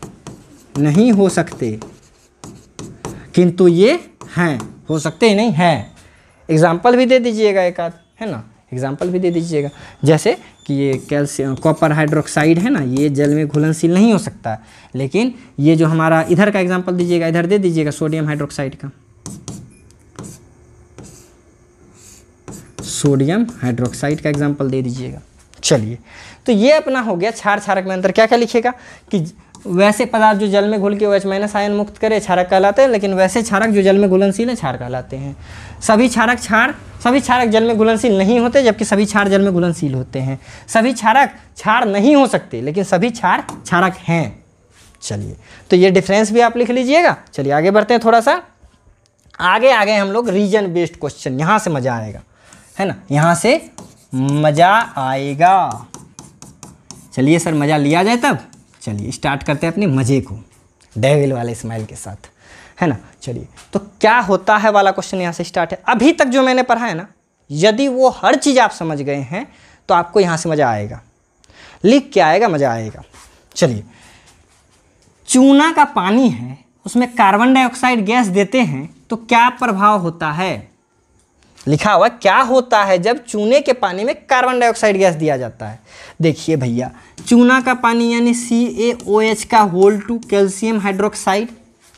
नहीं हो सकते किंतु ये हैं हो सकते ही नहीं हैं एग्जाम्पल भी दे दीजिएगा एक आध है ना एग्जाम्पल भी दे दीजिएगा जैसे कि ये कैल्शियम कॉपर हाइड्रोक्साइड है ना ये जल में घुलनशील नहीं हो सकता लेकिन ये जो हमारा इधर का एग्जाम्पल दीजिएगा इधर दे दीजिएगा सोडियम हाइड्रोक्साइड का सोडियम हाइड्रोक्साइड का एग्जाम्पल दे दीजिएगा चलिए तो ये अपना हो गया छार छारक में अंतर क्या क्या लिखेगा कि वैसे पदार्थ जो जल में घुल के ओ माइनस आयन मुक्त करे क्षारक कहलाते हैं लेकिन वैसे क्षारक जो जल में घुलनशील है क्षार कहलाते हैं सभी क्षारक क्षार सभी क्षारक जल में घुलनशील नहीं होते जबकि सभी क्षार जल में घुलनशील होते हैं सभी क्षारक क्षार नहीं हो सकते लेकिन सभी क्षार क्षारक हैं चलिए तो ये डिफरेंस भी आप लिख लीजिएगा चलिए आगे बढ़ते हैं थोड़ा सा आगे आगे हम लोग रीजन बेस्ड क्वेश्चन यहाँ से मज़ा आएगा है ना यहाँ से मज़ा आएगा चलिए सर मज़ा लिया जाए तब चलिए स्टार्ट करते हैं अपने मज़े को डेविल वाले स्माइल के साथ है ना चलिए तो क्या होता है वाला क्वेश्चन यहाँ से स्टार्ट है अभी तक जो मैंने पढ़ा है ना यदि वो हर चीज़ आप समझ गए हैं तो आपको यहाँ से मज़ा आएगा लिख के आएगा मज़ा आएगा चलिए चूना का पानी है उसमें कार्बन डाइऑक्साइड गैस देते हैं तो क्या प्रभाव होता है लिखा हुआ क्या होता है जब चूने के पानी में कार्बन डाइऑक्साइड गैस दिया जाता है देखिए भैया चूना का पानी यानी सी ए ओ एच का होल टू कैल्शियम हाइड्रोक्साइड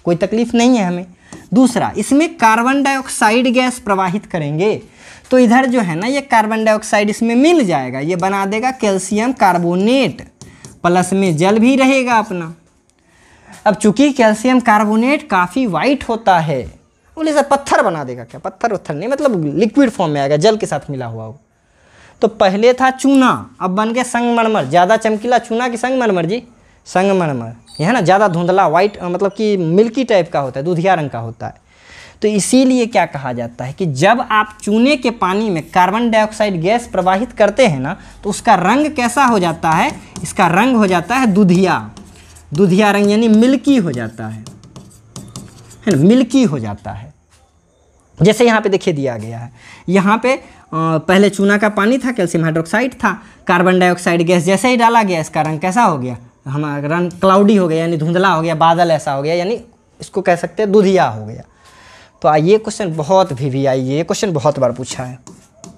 कोई तकलीफ नहीं है हमें दूसरा इसमें कार्बन डाइऑक्साइड गैस प्रवाहित करेंगे तो इधर जो है ना ये कार्बन डाइऑक्साइड इसमें मिल जाएगा ये बना देगा कैल्शियम कार्बोनेट प्लस में जल भी रहेगा अपना अब चूंकि कैल्शियम कार्बोनेट काफ़ी वाइट होता है बोले सर पत्थर बना देगा क्या पत्थर उत्थर नहीं मतलब लिक्विड फॉर्म में आएगा जल के साथ मिला हुआ हो तो पहले था चूना अब बन गया संगमरमर ज़्यादा चमकीला चूना कि संगमरमर जी संगमरमर यह है ना ज़्यादा धुंधला वाइट मतलब कि मिल्की टाइप का होता है दूधिया रंग का होता है तो इसीलिए क्या कहा जाता है कि जब आप चूने के पानी में कार्बन डाइऑक्साइड गैस प्रवाहित करते हैं ना तो उसका रंग कैसा हो जाता है इसका रंग हो जाता है दुधिया दुधिया रंग यानी मिल्की हो जाता है है ना मिल्की हो जाता है जैसे यहाँ पे देखिए दिया गया है यहाँ पे पहले चूना का पानी था कैल्शियम हाइड्रोक्साइड था कार्बन डाइऑक्साइड गैस जैसे ही डाला गया इसका रंग कैसा हो गया हमारा रंग क्लाउडी हो गया यानी धुंधला हो गया बादल ऐसा हो गया यानी इसको कह सकते हैं दुधिया हो गया तो ये क्वेश्चन बहुत वी वी आई ये क्वेश्चन बहुत बार पूछा है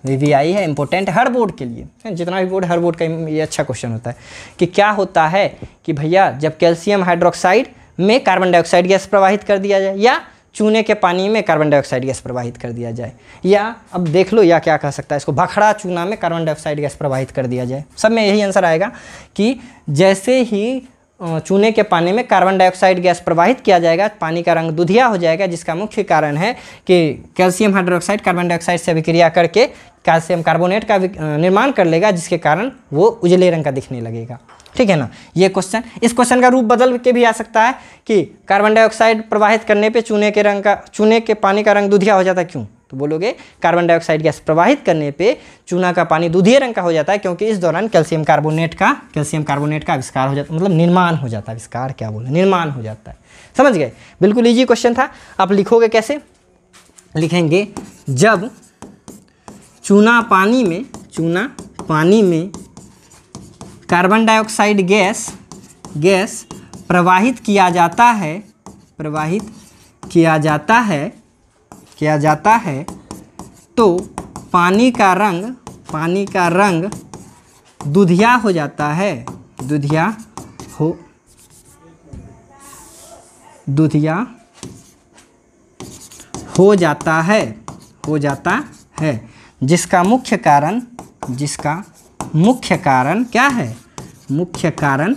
वी वी आई है इंपॉर्टेंट हर बोर्ड के लिए जितना भी बोर्ड हर बोर्ड का ये अच्छा क्वेश्चन होता है कि क्या होता है कि भैया जब कैल्शियम हाइड्रोक्साइड में कार्बन डाइऑक्साइड गैस प्रवाहित कर दिया जाए या चूने के पानी में कार्बन डाइऑक्साइड गैस प्रवाहित कर दिया जाए या अब देख लो या क्या कह सकता है इसको भखड़ा चूना में कार्बन डाइऑक्साइड गैस प्रवाहित कर दिया जाए सब में यही आंसर आएगा कि जैसे ही चूने के पानी में कार्बन डाइऑक्साइड गैस प्रवाहित किया जाएगा पानी का रंग दुधिया हो जाएगा जिसका मुख्य कारण है कि कैल्शियम हाइड्रोक्साइड कार्बन डाइऑक्साइड से अभिक्रिया करके कैल्शियम कार्बोनेट का निर्माण कर लेगा जिसके कारण वो उजले रंग का दिखने लगेगा ठीक है ना ये क्वेश्चन इस क्वेश्चन का रूप बदल के भी आ सकता है कि कार्बन डाइऑक्साइड प्रवाहित करने पे चूने के रंग का चूने के पानी का रंग दुधिया हो जाता है क्यों तो बोलोगे कार्बन डाइऑक्साइड गैस प्रवाहित करने पे चूना का पानी दूधिया रंग का हो जाता है क्योंकि इस दौरान कैल्शियम कार्बोनेट का कैल्शियम कार्बोनेट का आविष्कार हो जाता मतलब निर्माण हो जाता है आविष्कार क्या बोले निर्माण हो जाता है समझ गए बिल्कुल ईजी क्वेश्चन था आप लिखोगे कैसे लिखेंगे जब चूना पानी में चूना पानी में कार्बन डाइऑक्साइड गैस गैस प्रवाहित किया जाता है प्रवाहित किया जाता है किया जाता है तो पानी का रंग पानी का रंग दुधिया हो जाता है दुधिया हो दुधिया हो जाता है हो जाता है जिसका मुख्य कारण जिसका मुख्य कारण क्या है मुख्य कारण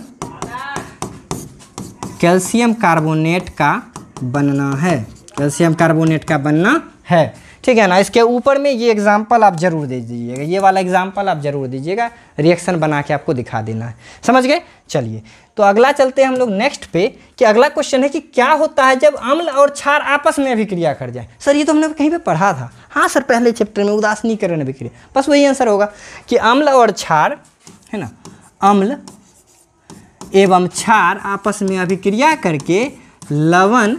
कैल्शियम कार्बोनेट का बनना है कैल्शियम कार्बोनेट का बनना है ठीक है ना इसके ऊपर में ये एग्जाम्पल आप जरूर दे दीजिएगा ये वाला एग्जाम्पल आप जरूर दीजिएगा रिएक्शन बना के आपको दिखा देना है समझ गए चलिए तो अगला चलते हैं हम लोग नेक्स्ट पे कि अगला क्वेश्चन है कि क्या होता है जब अम्ल और क्षार आपस में अभिक्रिया कर जाए सर ये तो हमने कहीं पर पढ़ा था हाँ सर पहले चैप्टर में उदासनीकरण अभिक्रिया बस वही आंसर होगा कि अम्ल और क्षार है ना अम्ल एवं क्षार आपस में अभिक्रिया करके लवण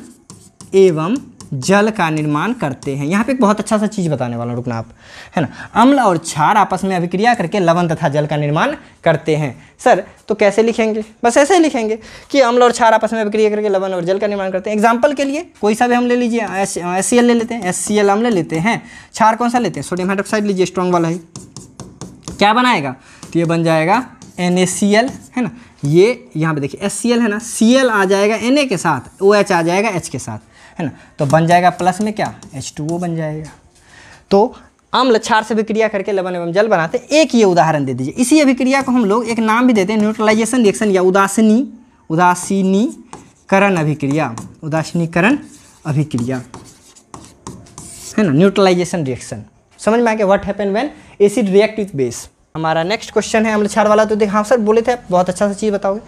एवं जल का निर्माण करते हैं यहाँ पे एक बहुत अच्छा सा चीज़ बताने वाला रुकना आप है ना अम्ल और क्षार आपस में अभिक्रिया करके लवण तथा जल का निर्माण करते हैं सर तो कैसे लिखेंगे बस ऐसे ही लिखेंगे कि अम्ल और क्षार आपस में अभिक्रिया करके लवण और जल का निर्माण करते हैं एग्जाम्पल के लिए कोई सा भी हम ले लीजिए एस सी एल ले लेते हैं एस सी एल हम ले लेते हैं क्षार कौन सा लेते हैं सोडियम हाइड्रोक्साइड लीजिए स्ट्रॉन्ग वाला ही क्या बनाएगा तो ये बन जाएगा एन है ना ये यहाँ पे देखिए एस है ना सी आ जाएगा एन के साथ ओ OH आ जाएगा एच के साथ है ना तो बन जाएगा प्लस में क्या एच टू ओ बन जाएगा तो अम्ल क्षार से अभिक्रिया करके लवण एवं जल बनाते एक ये उदाहरण दे दीजिए इसी अभिक्रिया को हम लोग एक नाम भी देते हैं न्यूट्रलाइजेशन रिएक्शन या उदासीनी उदासीनीकरण अभिक्रिया उदासीनीकरण अभिक्रिया है ना न्यूट्रलाइजेशन रिएक्शन समझ में आ गया what happen when acid react with base हमारा नेक्स्ट क्वेश्चन है अम्ल क्षार वाला तो देखा हाँ सर बोले थे बहुत अच्छा सा चीज़ बताओगे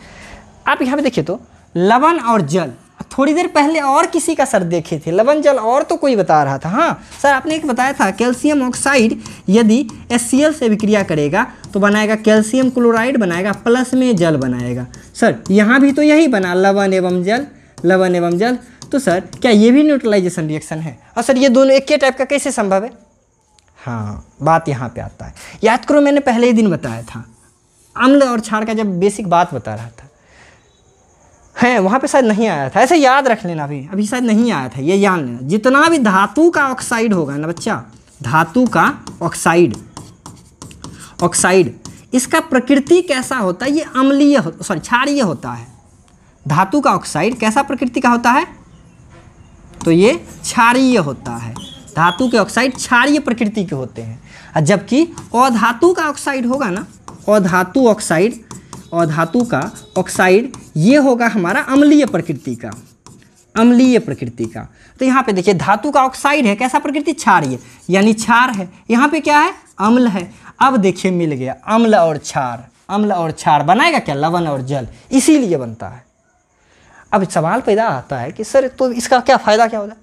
आप यहाँ पे देखिए तो लवण और जल थोड़ी देर पहले और किसी का सर देखे थे लवन जल और तो कोई बता रहा था हाँ सर आपने एक बताया था कैल्शियम ऑक्साइड यदि एस से विक्रिया करेगा तो बनाएगा कैल्शियम क्लोराइड बनाएगा प्लस में जल बनाएगा सर यहाँ भी तो यही बना लवन एवं जल लवन एवं जल तो सर क्या ये भी न्यूट्रलाइजेशन रिएक्शन है और सर ये दोनों एक ही टाइप का कैसे संभव है हाँ बात यहाँ पे आता है याद करो मैंने पहले ही दिन बताया था अम्ल और क्षार का जब बेसिक बात बता रहा था है वहाँ पे शायद नहीं आया था ऐसे याद रख लेना अभी अभी शायद नहीं आया था ये जान लेना जितना भी धातु का ऑक्साइड होगा ना बच्चा धातु का ऑक्साइड ऑक्साइड इसका प्रकृति कैसा होता है ये अम्लीय हो, सॉरी क्षारीय होता है धातु का ऑक्साइड कैसा प्रकृति का होता है तो ये क्षारीय होता है धातु के ऑक्साइड क्षारीय प्रकृति के होते हैं जबकि अधातु का ऑक्साइड होगा ना अधातु ऑक्साइड और धातु का ऑक्साइड ये होगा हमारा अम्लीय प्रकृति का अम्लीय प्रकृति का तो यहाँ पे देखिए धातु का ऑक्साइड है कैसा प्रकृति ये यानी क्षार है यहाँ पे क्या है अम्ल है अब देखिए मिल गया अम्ल और क्षार अम्ल और क्षार बनाएगा क्या लवण और जल इसीलिए बनता है अब सवाल पैदा आता है कि सर तो इसका क्या फ़ायदा क्या होगा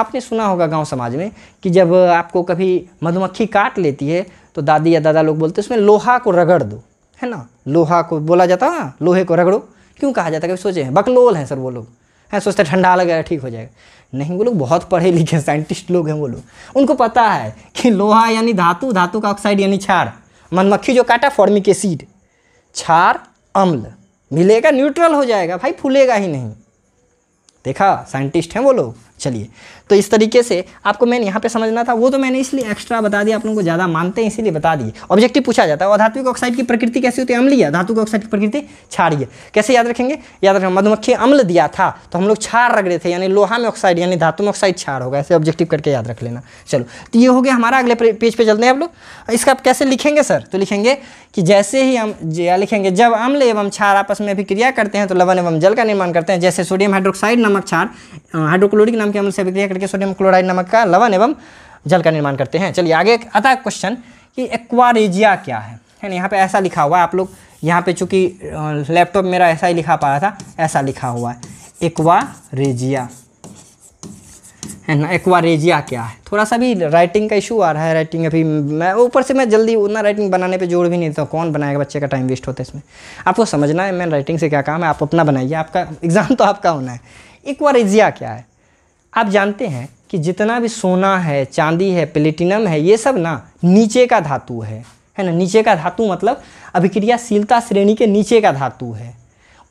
आपने सुना होगा गांव समाज में कि जब आपको कभी मधुमक्खी काट लेती है तो दादी या दादा लोग बोलते हैं उसमें लोहा को रगड़ दो है ना लोहा को बोला जाता है लोहे को रगड़ो क्यों कहा जाता है कभी सोचे हैं बकलोल हैं सर वो लोग हैं सोचते ठंडा लगेगा ठीक हो जाएगा नहीं वो लोग बहुत पढ़े लिखे साइंटिस्ट लोग हैं वो लोग उनको पता है कि लोहा यानी धातु धातु का ऑक्साइड यानी छार मधुमक्खी जो काटा फॉर्मिक एसिड छार अम्ल मिलेगा न्यूट्रल हो जाएगा भाई फूलेगा ही नहीं देखा साइंटिस्ट हैं वो लोग चलिए तो इस तरीके से आपको मैंने यहाँ पे समझना था वो तो मैंने इसलिए एक्स्ट्रा बता दिया आप लोगों को ज़्यादा मानते हैं इसीलिए बता दिए ऑब्जेक्टिव पूछा जाता है और धातु ऑक्साइड की प्रकृति कैसी होती है अम्लीय धातु ऑक्साइड की प्रकृति क्षारीय कैसे याद रखेंगे याद रखें मधुमक्खी अम्ल दिया था तो हम लोग क्षार रख रहे थे यानी लोहा में ऑक्साइड यानी धातु में ऑक्साइड छाड़ होगा ऐसे ऑब्जेक्टिव करके याद रख लेना चलो तो ये हो गया हमारा अगले पेज पर चलते हैं आप लोग इसका आप कैसे लिखेंगे सर तो लिखेंगे कि जैसे ही हम लिखेंगे जब अम्ल एवं छार आपस में भी क्रिया करते हैं तो लवन एवं जल का निर्माण करते हैं जैसे सोडियम हाइड्रोक्साइड नमक छार हाइड्रोक्लोरिक नाम के अम्ल से अभिक्रिया मिलाकर के सोडियम क्लोराइड नमक का लवन एवं जल का निर्माण करते हैं चलिए आगे आता है क्वेश्चन कि एक्वारेजिया क्या है है ना यहाँ पे ऐसा लिखा हुआ है आप लोग यहाँ पे चूंकि लैपटॉप मेरा ऐसा ही लिखा पा रहा था ऐसा लिखा हुआ है एक्वारेजिया है ना एक्वारेजिया क्या है थोड़ा सा भी राइटिंग का इशू आ रहा है राइटिंग अभी मैं ऊपर से मैं जल्दी उतना राइटिंग बनाने पे जोड़ भी नहीं देता कौन बनाएगा बच्चे का टाइम वेस्ट होता है इसमें आपको समझना है मैं राइटिंग से क्या काम है आप अपना बनाइए आपका एग्ज़ाम तो आपका होना है एक्वारेजिया क्या है आप जानते हैं कि जितना भी सोना है चांदी है प्लेटिनम है ये सब ना नीचे का धातु है है ना नीचे का धातु मतलब अभिक्रियाशीलता श्रेणी के नीचे का धातु है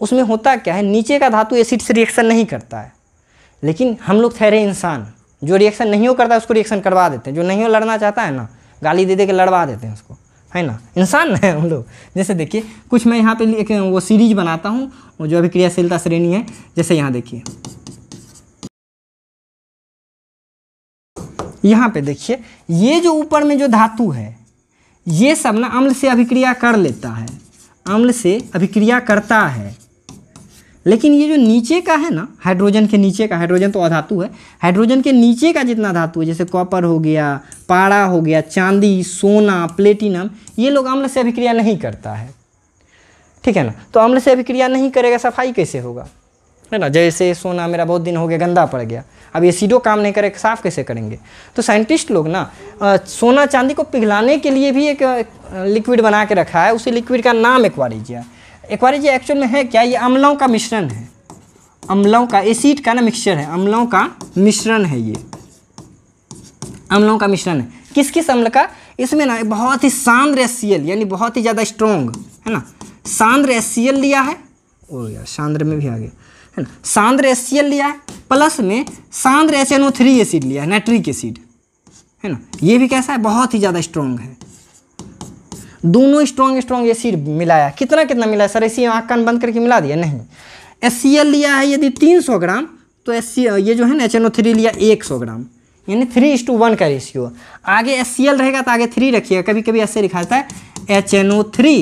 उसमें होता क्या है नीचे का धातु एसिड से रिएक्शन नहीं करता है लेकिन हम लोग ठहरे इंसान जो रिएक्शन नहीं हो करता उसको रिएक्शन करवा देते हैं जो नहीं हो लड़ना चाहता है ना गाली दे दे के लड़वा देते हैं उसको है ना इंसान है हम लोग जैसे देखिए कुछ मैं यहाँ पे एक वो सीरीज बनाता हूँ जो अभिक्रियाशीलता श्रेणी है जैसे यहाँ देखिए यहाँ पे देखिए ये जो ऊपर में जो धातु है ये सब ना अम्ल से अभिक्रिया कर लेता है अम्ल से अभिक्रिया करता है लेकिन ये जो नीचे का है ना हाइड्रोजन के नीचे का हाइड्रोजन तो अधातु है हाइड्रोजन के नीचे का जितना धातु है जैसे कॉपर हो गया पारा हो गया चांदी सोना प्लेटिनम ये लोग अम्ल से अभिक्रिया नहीं करता है ठीक है ना तो अम्ल से अभिक्रिया नहीं करेगा सफाई कैसे होगा है ना जैसे सोना मेरा बहुत दिन हो गया गंदा पड़ गया अब ये सीडो काम नहीं करे साफ़ कैसे करेंगे तो साइंटिस्ट लोग ना आ, सोना चांदी को पिघलाने के लिए भी एक, लिक्विड बना के रखा है उसी लिक्विड का नाम एक्वारीजिया एक्वारीजिया एक्चुअल में है क्या ये अम्लों का मिश्रण है अम्लों का एसिड का ना मिक्सचर है अम्लों का मिश्रण है ये अम्लों का मिश्रण है किस किस अम्ल का इसमें ना बहुत ही सांद्र एसियल यानी बहुत ही ज़्यादा स्ट्रोंग है ना सांद्र एसियल लिया है ओ यार सांद्र में भी आ गया है ना सांद्र एस लिया है प्लस में सांद्र H N O three acid लिया है नाइट्रिक एसिड है ना ये भी कैसा है बहुत ही ज़्यादा स्ट्रॉन्ग है दोनों स्ट्रॉन्ग स्ट्रॉन्ग एसिड मिलाया कितना कितना मिलाया सर ऐसी आँख कान बंद करके मिला दिया नहीं एस लिया है यदि तीन सौ ग्राम तो एस ये जो है ना एच एन ओ थ्री लिया एक सौ ग्राम यानी थ्री इस टू वन का रेशियो आगे एस रहेगा तो आगे थ्री रखिएगा कभी कभी ऐसे लिखा जाता है एच एन ओ थ्री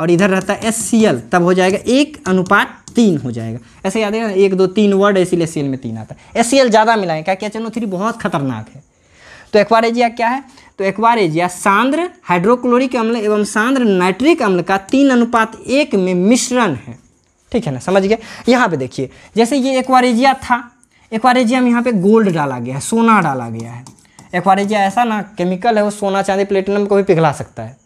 और इधर रहता है एस सी एल तब हो जाएगा एक अनुपात तीन हो जाएगा ऐसे याद है एक दो तीन वर्ड इसीलिए सी में तीन आता है एस सी एल ज़्यादा मिलाएं क्या क्या चलो थ्री बहुत खतरनाक है तो एक्वारेजिया क्या है तो एक्वारेजिया सांद्र हाइड्रोक्लोरिक अम्ल एवं सांद्र नाइट्रिक अम्ल का तीन अनुपात एक में मिश्रण है ठीक है ना समझ गए यहाँ पे देखिए जैसे ये एक्वारेजिया था एक्वारेजिया में यहाँ पे गोल्ड डाला गया है सोना डाला गया है एक्वारेजिया ऐसा ना केमिकल है वो सोना चांदी प्लेटिनम को भी पिघला सकता है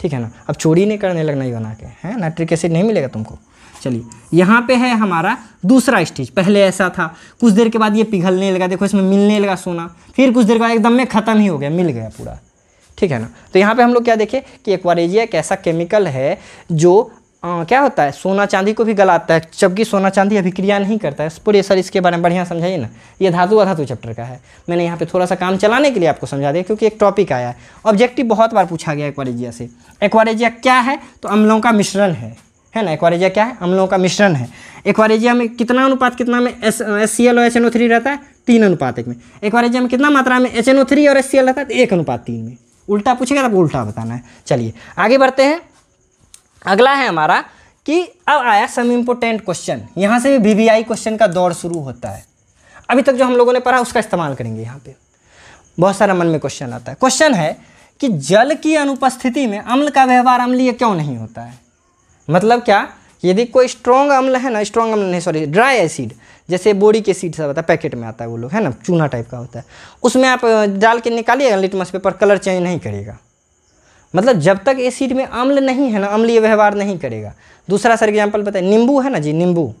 ठीक है ना अब चोरी नहीं करने लगना ही बना के है नाइट्रिक एसिड नहीं मिलेगा तुमको चलिए यहाँ पे है हमारा दूसरा स्टेज पहले ऐसा था कुछ देर के बाद ये पिघलने लगा देखो इसमें मिलने लगा सोना फिर कुछ देर के बाद एकदम में ख़त्म ही हो गया मिल गया पूरा ठीक है ना तो यहाँ पे हम लोग क्या देखें कि एक्वारेजिया एक ऐसा केमिकल है जो आ, हाँ, क्या होता है सोना चांदी को भी गलाता है जबकि सोना चांदी अभिक्रिया नहीं करता है पूरे सर इसके बारे में बढ़िया समझाइए ना ये धातु अधातु चैप्टर का है मैंने यहाँ पे थोड़ा सा काम चलाने के लिए आपको समझा दिया क्योंकि एक टॉपिक आया है ऑब्जेक्टिव बहुत बार पूछा गया एक्वारेजिया से एक्वारेजिया क्या है तो अम्लों का मिश्रण है है ना एक्वारेजिया क्या है अम्लों का मिश्रण है एक्वारेजिया में कितना अनुपात कितना में एस एस सी एल और एच एन ओ थ्री रहता है तीन अनुपात एक में एक्वारेजिया में कितना मात्रा में एच एन ओ थ्री और एस सी एल रहता है तो एक अनुपात तीन में उल्टा पूछेगा तो उल्टा बताना है चलिए आगे बढ़ते हैं अगला है हमारा कि अब आया सम इम्पोर्टेंट क्वेश्चन यहाँ से भी वी वी क्वेश्चन का दौर शुरू होता है अभी तक जो हम लोगों ने पढ़ा उसका इस्तेमाल करेंगे यहाँ पे बहुत सारा मन में क्वेश्चन आता है क्वेश्चन है कि जल की अनुपस्थिति में अम्ल का व्यवहार अम्लीय क्यों नहीं होता है मतलब क्या यदि कोई स्ट्रॉन्ग अम्ल है ना स्ट्रॉन्ग अम्ल नहीं सॉरी ड्राई एसिड जैसे बोरी के एसिड सब आता है पैकेट में आता है वो लोग है ना चूना टाइप का होता है उसमें आप डाल के निकालिएगा लिटमस पेपर कलर चेंज नहीं करेगा मतलब जब तक एसिड में अम्ल नहीं है ना अम्ल व्यवहार नहीं करेगा दूसरा सर एग्जाम्पल बताए नींबू है ना जी नींबू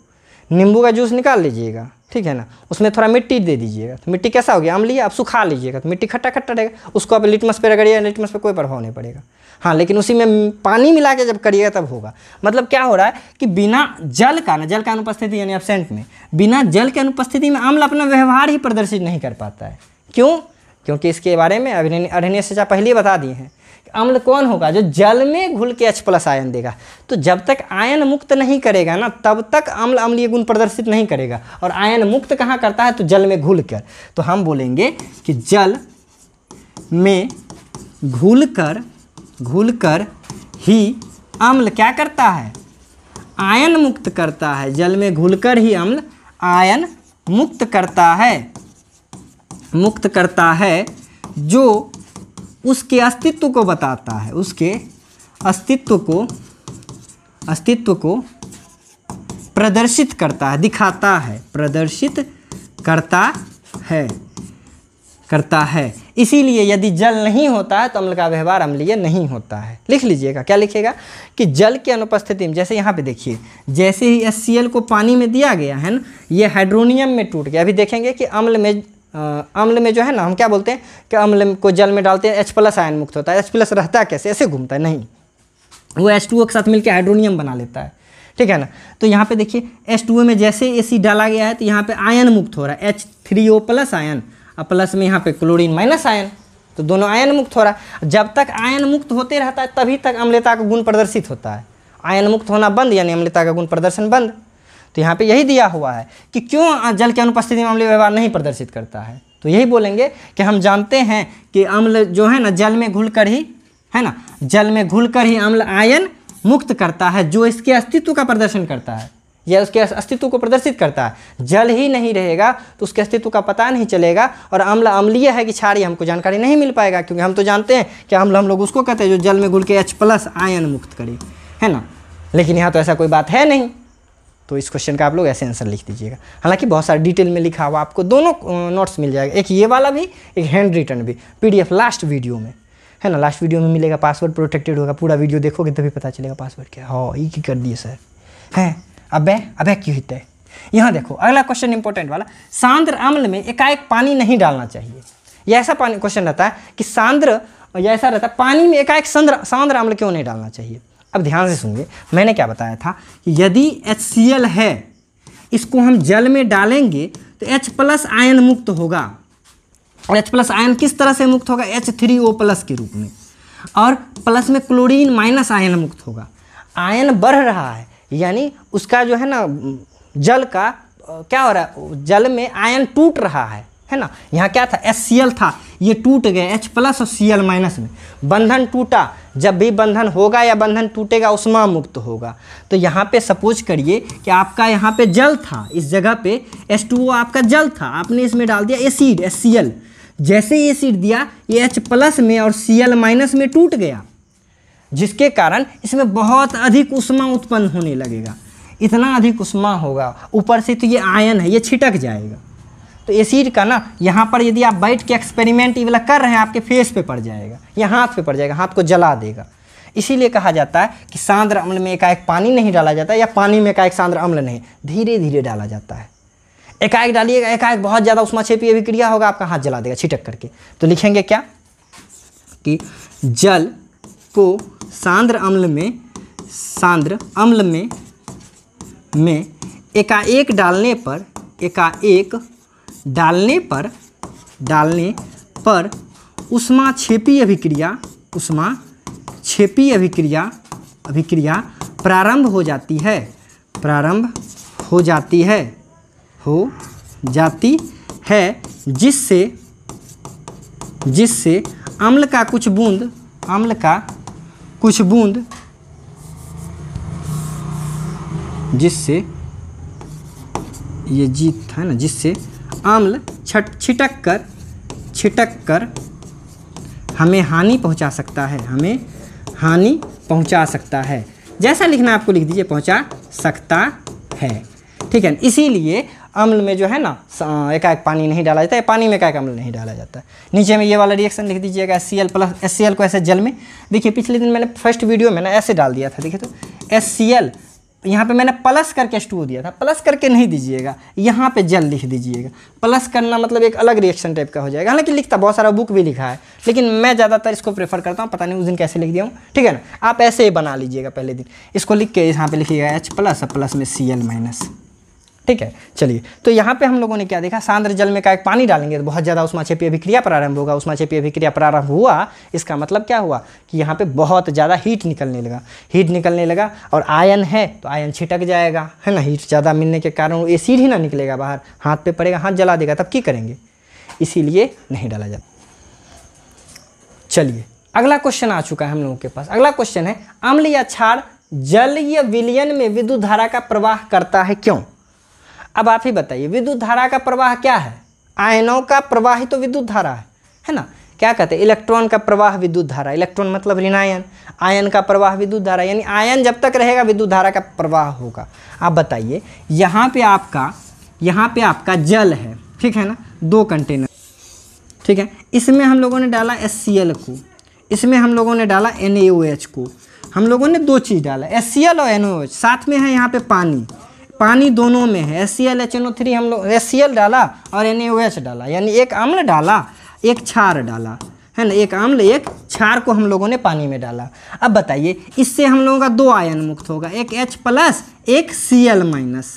नींबू का जूस निकाल लीजिएगा ठीक है ना उसमें थोड़ा मिट्टी दे दीजिएगा तो मिट्टी कैसा हो गया आम आप सुखा लीजिएगा तो मिट्टी खट्टा खट्टा रहेगा उसको आप लिटमस पर रगड़िएगा लिटमस पर कोई प्रभाव नहीं पड़ेगा हाँ लेकिन उसी में पानी मिला के जब करिएगा तब होगा मतलब क्या हो रहा है कि बिना जल का ना जल का अनुपस्थिति यानी एबसेंट में बिना जल के अनुपस्थिति में अम्ल अपना व्यवहार ही प्रदर्शित नहीं कर पाता है क्यों क्योंकि इसके बारे में अभिनय चाचा पहले बता दिए हैं अम्ल कौन होगा जो जल में घुल के एच प्लस आयन देगा तो जब तक आयन मुक्त नहीं करेगा ना तब तक अम्ल अम्लीय गुण प्रदर्शित नहीं करेगा और आयन मुक्त कहाँ करता है तो जल में घुल कर तो हम बोलेंगे कि जल में घुल कर घुल कर ही अम्ल क्या करता है आयन मुक्त करता है जल में घुल कर ही अम्ल आयन मुक्त करता है मुक्त करता है जो उसके अस्तित्व को बताता है उसके अस्तित्व को अस्तित्व को प्रदर्शित करता है दिखाता है प्रदर्शित करता है करता है इसीलिए यदि जल नहीं होता है तो अम्ल का व्यवहार अम्लीय नहीं होता है लिख लीजिएगा क्या लिखिएगा कि जल की अनुपस्थिति में जैसे यहाँ पे देखिए जैसे ही एस को पानी में दिया गया है ना ये हाइड्रोनियम में टूट गया अभी देखेंगे कि अम्ल में अम्ल में जो है ना हम क्या बोलते हैं कि अम्ल को जल में डालते हैं एच प्लस आयन मुक्त होता है एच प्लस रहता है कैसे ऐसे घूमता है नहीं वो एच टू ओ के साथ मिलकर हाइड्रोनियम बना लेता है ठीक है ना तो यहाँ पे देखिए एच टू ओ में जैसे ए सी डाला गया है तो यहाँ पे आयन मुक्त हो रहा है एच थ्री ओ प्लस आयन और प्लस में यहाँ पे क्लोरीन माइनस आयन तो दोनों आयन मुक्त हो रहा है जब तक आयन मुक्त होते रहता है तभी तक अम्लता का गुण प्रदर्शित होता है आयन मुक्त होना बंद यानी अम्लता का गुण प्रदर्शन बंद तो यहाँ पे यही दिया हुआ है कि क्यों जल के अनुपस्थिति में अम्ल व्यवहार नहीं प्रदर्शित करता है तो यही बोलेंगे कि हम जानते हैं कि अम्ल जो है ना जल में घुल कर ही है ना जल में घुल कर ही अम्ल आयन मुक्त करता है जो इसके अस्तित्व का प्रदर्शन करता है या उसके अस्तित्व को प्रदर्शित करता है जल ही नहीं रहेगा तो उसके अस्तित्व का पता नहीं चलेगा और अम्ल अम्लीय है कि छाड़ी हमको जानकारी नहीं मिल पाएगा क्योंकि हम तो जानते हैं कि अम्ल हम लोग उसको कहते हैं जो जल में घुल के एच प्लस आयन मुक्त करे है ना लेकिन यहाँ तो ऐसा कोई बात है नहीं तो इस क्वेश्चन का आप लोग ऐसे आंसर लिख दीजिएगा हालांकि बहुत सारे डिटेल में लिखा हुआ आपको दोनों नोट्स मिल जाएगा एक ये वाला भी एक हैंड रिटर्न भी पीडीएफ लास्ट वीडियो में है ना लास्ट वीडियो में मिलेगा पासवर्ड प्रोटेक्टेड होगा पूरा वीडियो देखोगे तभी पता चलेगा पासवर्ड क्या हाँ ये की कर दिए सर हैं अब अबे क्यों हित है यहाँ देखो अगला क्वेश्चन इंपॉर्टेंट वाला सांद्र अम्ल में एकाएक पानी नहीं डालना चाहिए यह ऐसा पानी क्वेश्चन रहता है कि सांद्र या ऐसा रहता है पानी में एकाएक सांद्र सांद्र अम्ल क्यों नहीं डालना चाहिए अब ध्यान से सुनिए मैंने क्या बताया था कि यदि एच है इसको हम जल में डालेंगे तो एच प्लस आयन मुक्त होगा एच प्लस आयन किस तरह से मुक्त होगा एच थ्री ओ प्लस के रूप में और प्लस में क्लोरीन माइनस आयन मुक्त होगा आयन बढ़ रहा है यानी उसका जो है ना जल का क्या हो रहा है जल में आयन टूट रहा है है ना यहाँ क्या था एस सी एल था ये टूट गए एच प्लस और सी एल माइनस में बंधन टूटा जब भी बंधन होगा या बंधन टूटेगा उष्मा मुक्त होगा तो यहाँ पे सपोज करिए कि आपका यहाँ पे जल था इस जगह पे एस टू आपका जल था आपने इसमें डाल दिया एसिड एस सी एल जैसे ही एसिड दिया ये एच प्लस में और सी एल माइनस में टूट गया जिसके कारण इसमें बहुत अधिक उष्मा उत्पन्न होने लगेगा इतना अधिक उष्मा होगा ऊपर से तो ये आयन है ये छिटक जाएगा तो एसिड का ना यहाँ पर यदि आप बैठ के एक्सपेरिमेंट ये वाला कर रहे हैं आपके फेस पे पड़ जाएगा या हाथ पे पड़ जाएगा हाथ को जला देगा इसीलिए कहा जाता है कि सांद्र अम्ल में एकाएक पानी नहीं डाला जाता या पानी में एकाएक सांद्र अम्ल नहीं धीरे धीरे डाला जाता है एकाएक डालिएगा एकाएक बहुत ज़्यादा छेपी क्षेपीय अभिक्रिया होगा आपका हाथ जला देगा छिटक करके तो लिखेंगे क्या कि जल को सांद्र अम्ल में सांद्र अम्ल में में एकाएक डालने पर एकाएक डालने पर डालने पर उष्मा छेपी अभिक्रिया उष्मा छेपी अभिक्रिया अभिक्रिया प्रारंभ हो जाती है प्रारंभ हो जाती है हो जाती है जिससे जिससे अम्ल का कुछ बूंद अम्ल का कुछ बूंद जिससे ये जीत है ना जिससे अम्ल छट छिटक कर छिटक कर हमें हानि पहुंचा सकता है हमें हानि पहुंचा सकता है जैसा लिखना आपको लिख दीजिए पहुंचा सकता है ठीक है इसीलिए अम्ल में जो है ना एकाएक पानी नहीं डाला जाता है पानी में एकाएक अम्ल नहीं डाला जाता नीचे में ये वाला रिएक्शन लिख दीजिएगा एस सी प्लस एस को ऐसे जल में देखिए पिछले दिन मैंने फर्स्ट वीडियो में ना ऐसे डाल दिया था देखिए तो एस यहाँ पे मैंने प्लस करके स्टू दिया था प्लस करके नहीं दीजिएगा यहाँ पे जल लिख दीजिएगा प्लस करना मतलब एक अलग रिएक्शन टाइप का हो जाएगा हालांकि लिखता बहुत सारा बुक भी लिखा है लेकिन मैं ज़्यादातर इसको प्रेफर करता हूँ पता नहीं उस दिन कैसे लिख दिया हूँ ठीक है ना आप ऐसे ही बना लीजिएगा पहले दिन इसको लिख के यहाँ पर लिखिएगा एच प्लस प्लस में सी एल माइनस ठीक है चलिए तो यहाँ पे हम लोगों ने क्या देखा सांद्र जल में का एक पानी डालेंगे तो बहुत ज़्यादा उष्मा छेपी अभिक्रिया प्रारंभ होगा उष्मा छेपी अभिक्रिया प्रारंभ हुआ इसका मतलब क्या हुआ कि यहाँ पे बहुत ज़्यादा हीट निकलने लगा हीट निकलने लगा और आयन है तो आयन छिटक जाएगा है ना हीट ज़्यादा मिलने के कारण एसिड ही ना निकलेगा बाहर हाथ पे पड़ेगा हाथ जला देगा तब की करेंगे इसीलिए नहीं डाला जाता चलिए अगला क्वेश्चन आ चुका है हम लोगों के पास अगला क्वेश्चन है अम्ल या क्षार जल या विलियन में विद्युत धारा का प्रवाह करता है क्यों अब आप ही बताइए विद्युत धारा का प्रवाह क्या है आयनों का प्रवाह ही तो विद्युत धारा है है ना क्या कहते हैं इलेक्ट्रॉन का प्रवाह विद्युत धारा इलेक्ट्रॉन मतलब ऋणायन आयन का प्रवाह विद्युत धारा यानी आयन जब तक रहेगा विद्युत धारा का प्रवाह होगा आप बताइए यहाँ पे आपका यहाँ पे आपका जल है ठीक है ना दो कंटेनर ठीक है इसमें हम लोगों ने डाला एस को इसमें हम लोगों ने डाला एन को हम लोगों ने दो चीज़ डाला एस और एन साथ में है यहाँ पे पानी पानी दोनों में है S C L H N O three हम लोग एस सी एल डाला और एन ओ एच डाला यानी एक अम्ल डाला एक क्षार डाला है ना एक अम्ल एक क्षार को हम लोगों ने पानी में डाला अब बताइए इससे हम लोगों का दो आयन मुक्त होगा एक एच प्लस एक सी एल माइनस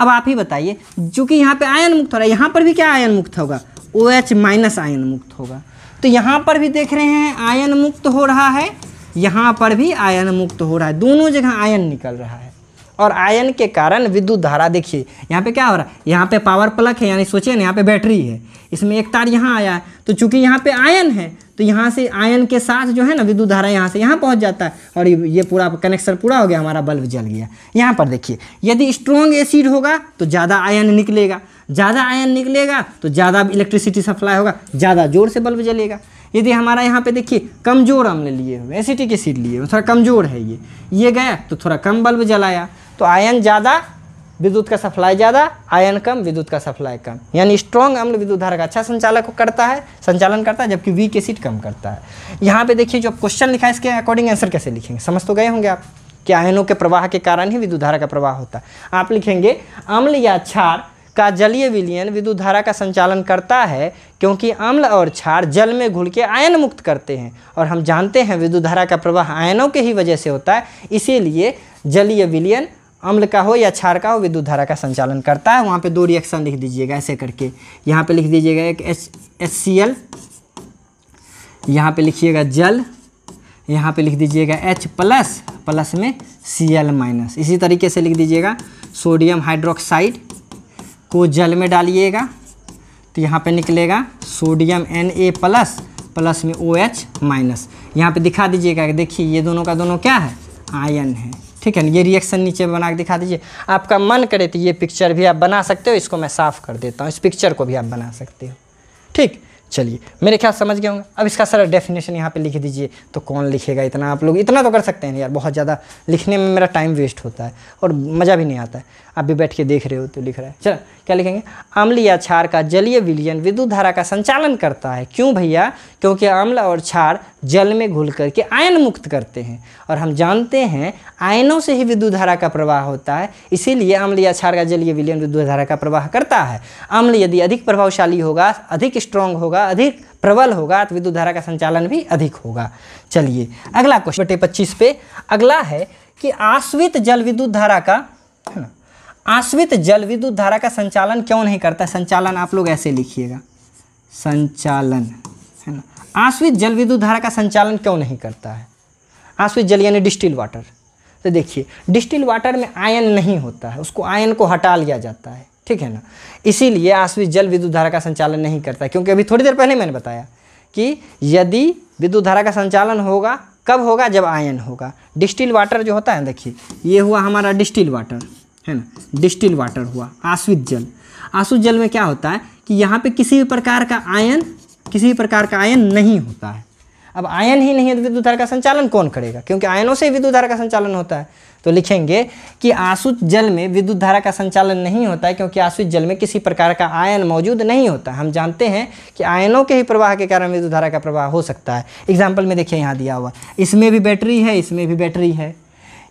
अब आप ही बताइए चूँकि यहाँ पे आयन मुक्त हो रहा है यहाँ पर भी क्या आयन मुक्त होगा ओ एच माइनस आयन मुक्त होगा तो यहाँ पर भी देख रहे हैं आयन मुक्त हो रहा है यहाँ पर भी आयन मुक्त हो रहा है दोनों जगह आयन निकल रहा है और आयन के कारण विद्युत धारा देखिए यहाँ पे क्या हो रहा है यहाँ पे पावर प्लग है यानी सोचिए ना यहाँ पे बैटरी है इसमें एक तार यहाँ आया है तो चूंकि यहाँ पे आयन है तो यहाँ से आयन के साथ जो है ना विद्युत धारा यहाँ से यहाँ पहुँच जाता है और ये पूरा कनेक्शन पूरा हो गया हमारा बल्ब जल गया यहाँ पर देखिए यदि स्ट्रॉन्ग एसिड होगा तो ज़्यादा आयन निकलेगा ज़्यादा आयन निकलेगा तो ज़्यादा इलेक्ट्रिसिटी सप्लाई होगा ज़्यादा जोर से बल्ब जलेगा यदि हमारा यहाँ पे देखिए कमज़ोर हमने लिए हुए एसिटिक एसिड लिए हुए थोड़ा कमज़ोर है ये ये गया तो थोड़ा कम बल्ब जलाया तो आयन ज़्यादा विद्युत का सप्लाई ज़्यादा आयन कम विद्युत का सप्लाई कम यानी स्ट्रॉन्ग अम्ल विद्युत धारा का अच्छा संचालक करता है संचालन करता है जबकि वीक एसिड कम करता है यहाँ पे देखिए जो क्वेश्चन लिखा है इसके अकॉर्डिंग आंसर कैसे लिखेंगे समझ तो गए होंगे आप कि आयनों के प्रवाह के कारण ही विद्युत धारा का प्रवाह होता है आप लिखेंगे अम्ल या क्षार का जलीय विलियन विद्युत धारा का संचालन करता है क्योंकि अम्ल और क्षार जल में घुल के आयन मुक्त करते हैं और हम जानते हैं विद्युत धारा का प्रवाह आयनों के ही वजह से होता है इसीलिए जलीय विलियन अम्ल का हो या क्षार का हो विद्युत धारा का संचालन करता है वहाँ पे दो रिएक्शन लिख दीजिएगा ऐसे करके यहाँ पे लिख दीजिएगा एक एच एच सी एल यहाँ पर लिखिएगा जल यहाँ पे लिख दीजिएगा एच प्लस प्लस में सी एल माइनस इसी तरीके से लिख दीजिएगा सोडियम हाइड्रोक्साइड को जल में डालिएगा तो यहाँ पे निकलेगा sodium N A plus plus में ओ एच माइनस यहाँ पर दिखा दीजिएगा देखिए ये दोनों का दोनों क्या है आयन है ठीक है ना ये रिएक्शन नीचे बना के दिखा दीजिए आपका मन करे तो ये पिक्चर भी आप बना सकते हो इसको मैं साफ़ कर देता हूँ इस पिक्चर को भी आप बना सकते हो ठीक चलिए मेरे ख्याल समझ गए होंगे अब इसका सारा डेफिनेशन यहाँ पे लिख दीजिए तो कौन लिखेगा इतना आप लोग इतना तो कर सकते हैं यार बहुत ज़्यादा लिखने में मेरा टाइम वेस्ट होता है और मज़ा भी नहीं आता है आप भी बैठ के देख रहे हो तो लिख रहा है चलो क्या लिखेंगे अम्ल या क्षार का जलीय विलियन विद्युत धारा का संचालन करता है क्यों भैया क्योंकि अम्ल और क्षार जल में घुल करके आयन मुक्त करते हैं और हम जानते हैं आयनों से ही विद्युत धारा का प्रवाह होता है इसीलिए अम्ल या क्षार का जलीय विलयन विद्युत धारा का प्रवाह करता है अम्ल यदि अधिक प्रभावशाली होगा अधिक स्ट्रांग होगा अधिक प्रबल होगा तो विद्युत धारा का संचालन भी अधिक होगा चलिए अगला क्वेश्चन बटे पच्चीस पे अगला है कि आश्वित जल विद्युत धारा का है ना आश्वित जल विद्युत धारा का संचालन क्यों नहीं करता संचालन आप लोग ऐसे लिखिएगा संचालन आश्वित जल विद्युत धारा का संचालन क्यों नहीं करता है आश्वित जल यानी डिस्टिल वाटर तो देखिए डिस्टिल वाटर में आयन नहीं होता है उसको आयन को हटा लिया जाता है ठीक है ना इसीलिए आश्वित जल विद्युत धारा का संचालन नहीं करता क्योंकि अभी थोड़ी देर पहले मैंने बताया कि यदि विद्युत धारा का संचालन होगा कब होगा जब आयन होगा डिस्टिल वाटर जो होता है देखिए ये हुआ हमारा डिस्टिल वाटर है ना डिस्टिल वाटर हुआ आश्वित जल आश्वित जल में क्या होता है कि यहाँ पे किसी भी प्रकार का आयन किसी भी प्रकार का आयन नहीं होता है अब आयन ही नहीं है तो विद्युत धारा का संचालन कौन करेगा क्योंकि आयनों से विद्युत धारा का संचालन होता है तो लिखेंगे कि आसुत जल में विद्युत धारा का संचालन नहीं होता है क्योंकि आसुत जल में किसी प्रकार का आयन मौजूद नहीं होता हम जानते हैं कि आयनों के ही प्रवाह के कारण विद्युत धारा का प्रवाह हो सकता है एग्जाम्पल में देखिए यहाँ दिया हुआ इसमें भी बैटरी है इसमें भी बैटरी है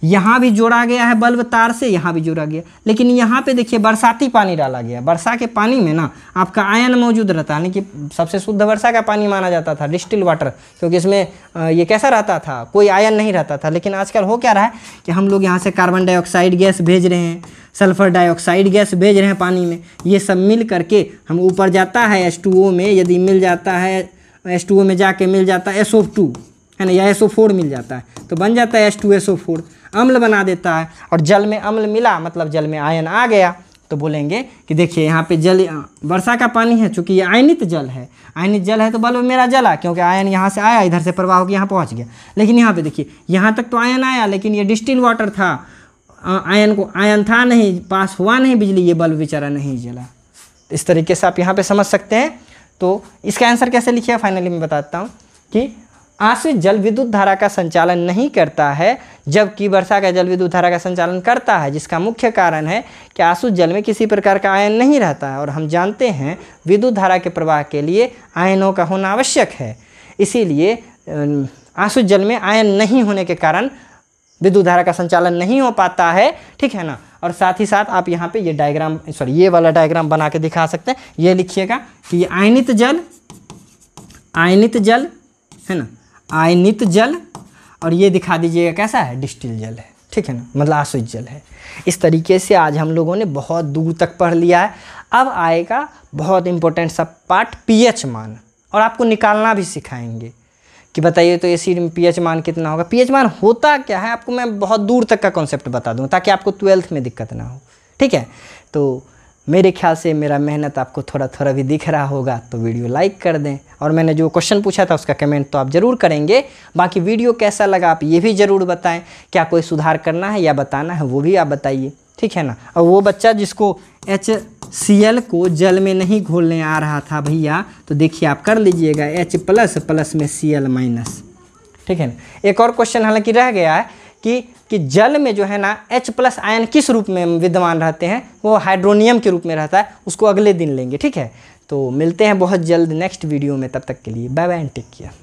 यहाँ भी जोड़ा गया है बल्ब तार से यहाँ भी जोड़ा गया लेकिन यहाँ पे देखिए बरसाती पानी डाला गया वर्षा के पानी में ना आपका आयन मौजूद रहता यानी कि सबसे शुद्ध वर्षा का पानी माना जाता था डिस्टिल वाटर क्योंकि इसमें ये कैसा रहता था कोई आयन नहीं रहता था लेकिन आजकल हो क्या रहा है कि हम लोग यहाँ से कार्बन डाइऑक्साइड गैस भेज रहे हैं सल्फर डाइऑक्साइड गैस भेज रहे हैं पानी में ये सब मिल करके हम ऊपर जाता है एस में यदि मिल जाता है एस में जाके मिल जाता है एस है ना या एस मिल जाता है तो बन जाता है S two S O four अम्ल बना देता है और जल में अम्ल मिला मतलब जल में आयन आ गया तो बोलेंगे कि देखिए यहाँ पे जल वर्षा का पानी है चूंकि ये आयनित जल है आयनित जल है तो बल्ब मेरा जला क्योंकि आयन यहाँ से आया इधर से प्रवाह होकर यहाँ पहुँच गया लेकिन यहाँ पे देखिए यहाँ तक तो आयन आया लेकिन ये डिस्टिल वाटर था आयन को आयन था नहीं पास हुआ नहीं बिजली ये बल्ब बेचारा नहीं जला इस तरीके से आप यहाँ पर समझ सकते हैं तो इसका आंसर कैसे लिखिए फाइनली मैं बताता हूँ कि आश्रित जल विद्युत धारा का संचालन नहीं करता है जबकि वर्षा का जल विद्युत धारा का संचालन करता है जिसका मुख्य कारण है कि आश्रित जल में किसी प्रकार का आयन नहीं रहता है और हम जानते हैं विद्युत धारा के प्रवाह के लिए आयनों का होना आवश्यक है इसीलिए आश्रित जल में आयन नहीं होने के कारण विद्युत धारा का संचालन नहीं हो पाता है ठीक है ना और साथ ही साथ आप यहाँ पे ये डायग्राम सॉरी ये वाला डायग्राम बना के दिखा सकते हैं ये लिखिएगा कि आयनित जल आयनित जल है ना आयनित जल और ये दिखा दीजिएगा कैसा है डिस्टिल जल है ठीक है ना मतलब आसुज जल है इस तरीके से आज हम लोगों ने बहुत दूर तक पढ़ लिया है अब आएगा बहुत इंपॉर्टेंट सा पार्ट पीएच मान और आपको निकालना भी सिखाएंगे कि बताइए तो एसिड में पीएच मान कितना होगा पीएच मान होता क्या है आपको मैं बहुत दूर तक का कॉन्सेप्ट बता दूँ ताकि आपको ट्वेल्थ में दिक्कत ना हो ठीक है तो मेरे ख्याल से मेरा मेहनत आपको थोड़ा थोड़ा भी दिख रहा होगा तो वीडियो लाइक कर दें और मैंने जो क्वेश्चन पूछा था उसका कमेंट तो आप ज़रूर करेंगे बाकी वीडियो कैसा लगा आप ये भी ज़रूर बताएं क्या कोई सुधार करना है या बताना है वो भी आप बताइए ठीक है ना और वो बच्चा जिसको एच सी एल को जल में नहीं घोलने आ रहा था भैया तो देखिए आप कर लीजिएगा एच प्लस प्लस में सी एल माइनस ठीक है ना एक और क्वेश्चन हालांकि रह गया है कि कि जल में जो है ना H प्लस आयन किस रूप में विद्यमान रहते हैं वो हाइड्रोनियम के रूप में रहता है उसको अगले दिन लेंगे ठीक है तो मिलते हैं बहुत जल्द नेक्स्ट वीडियो में तब तक के लिए bye bye and take care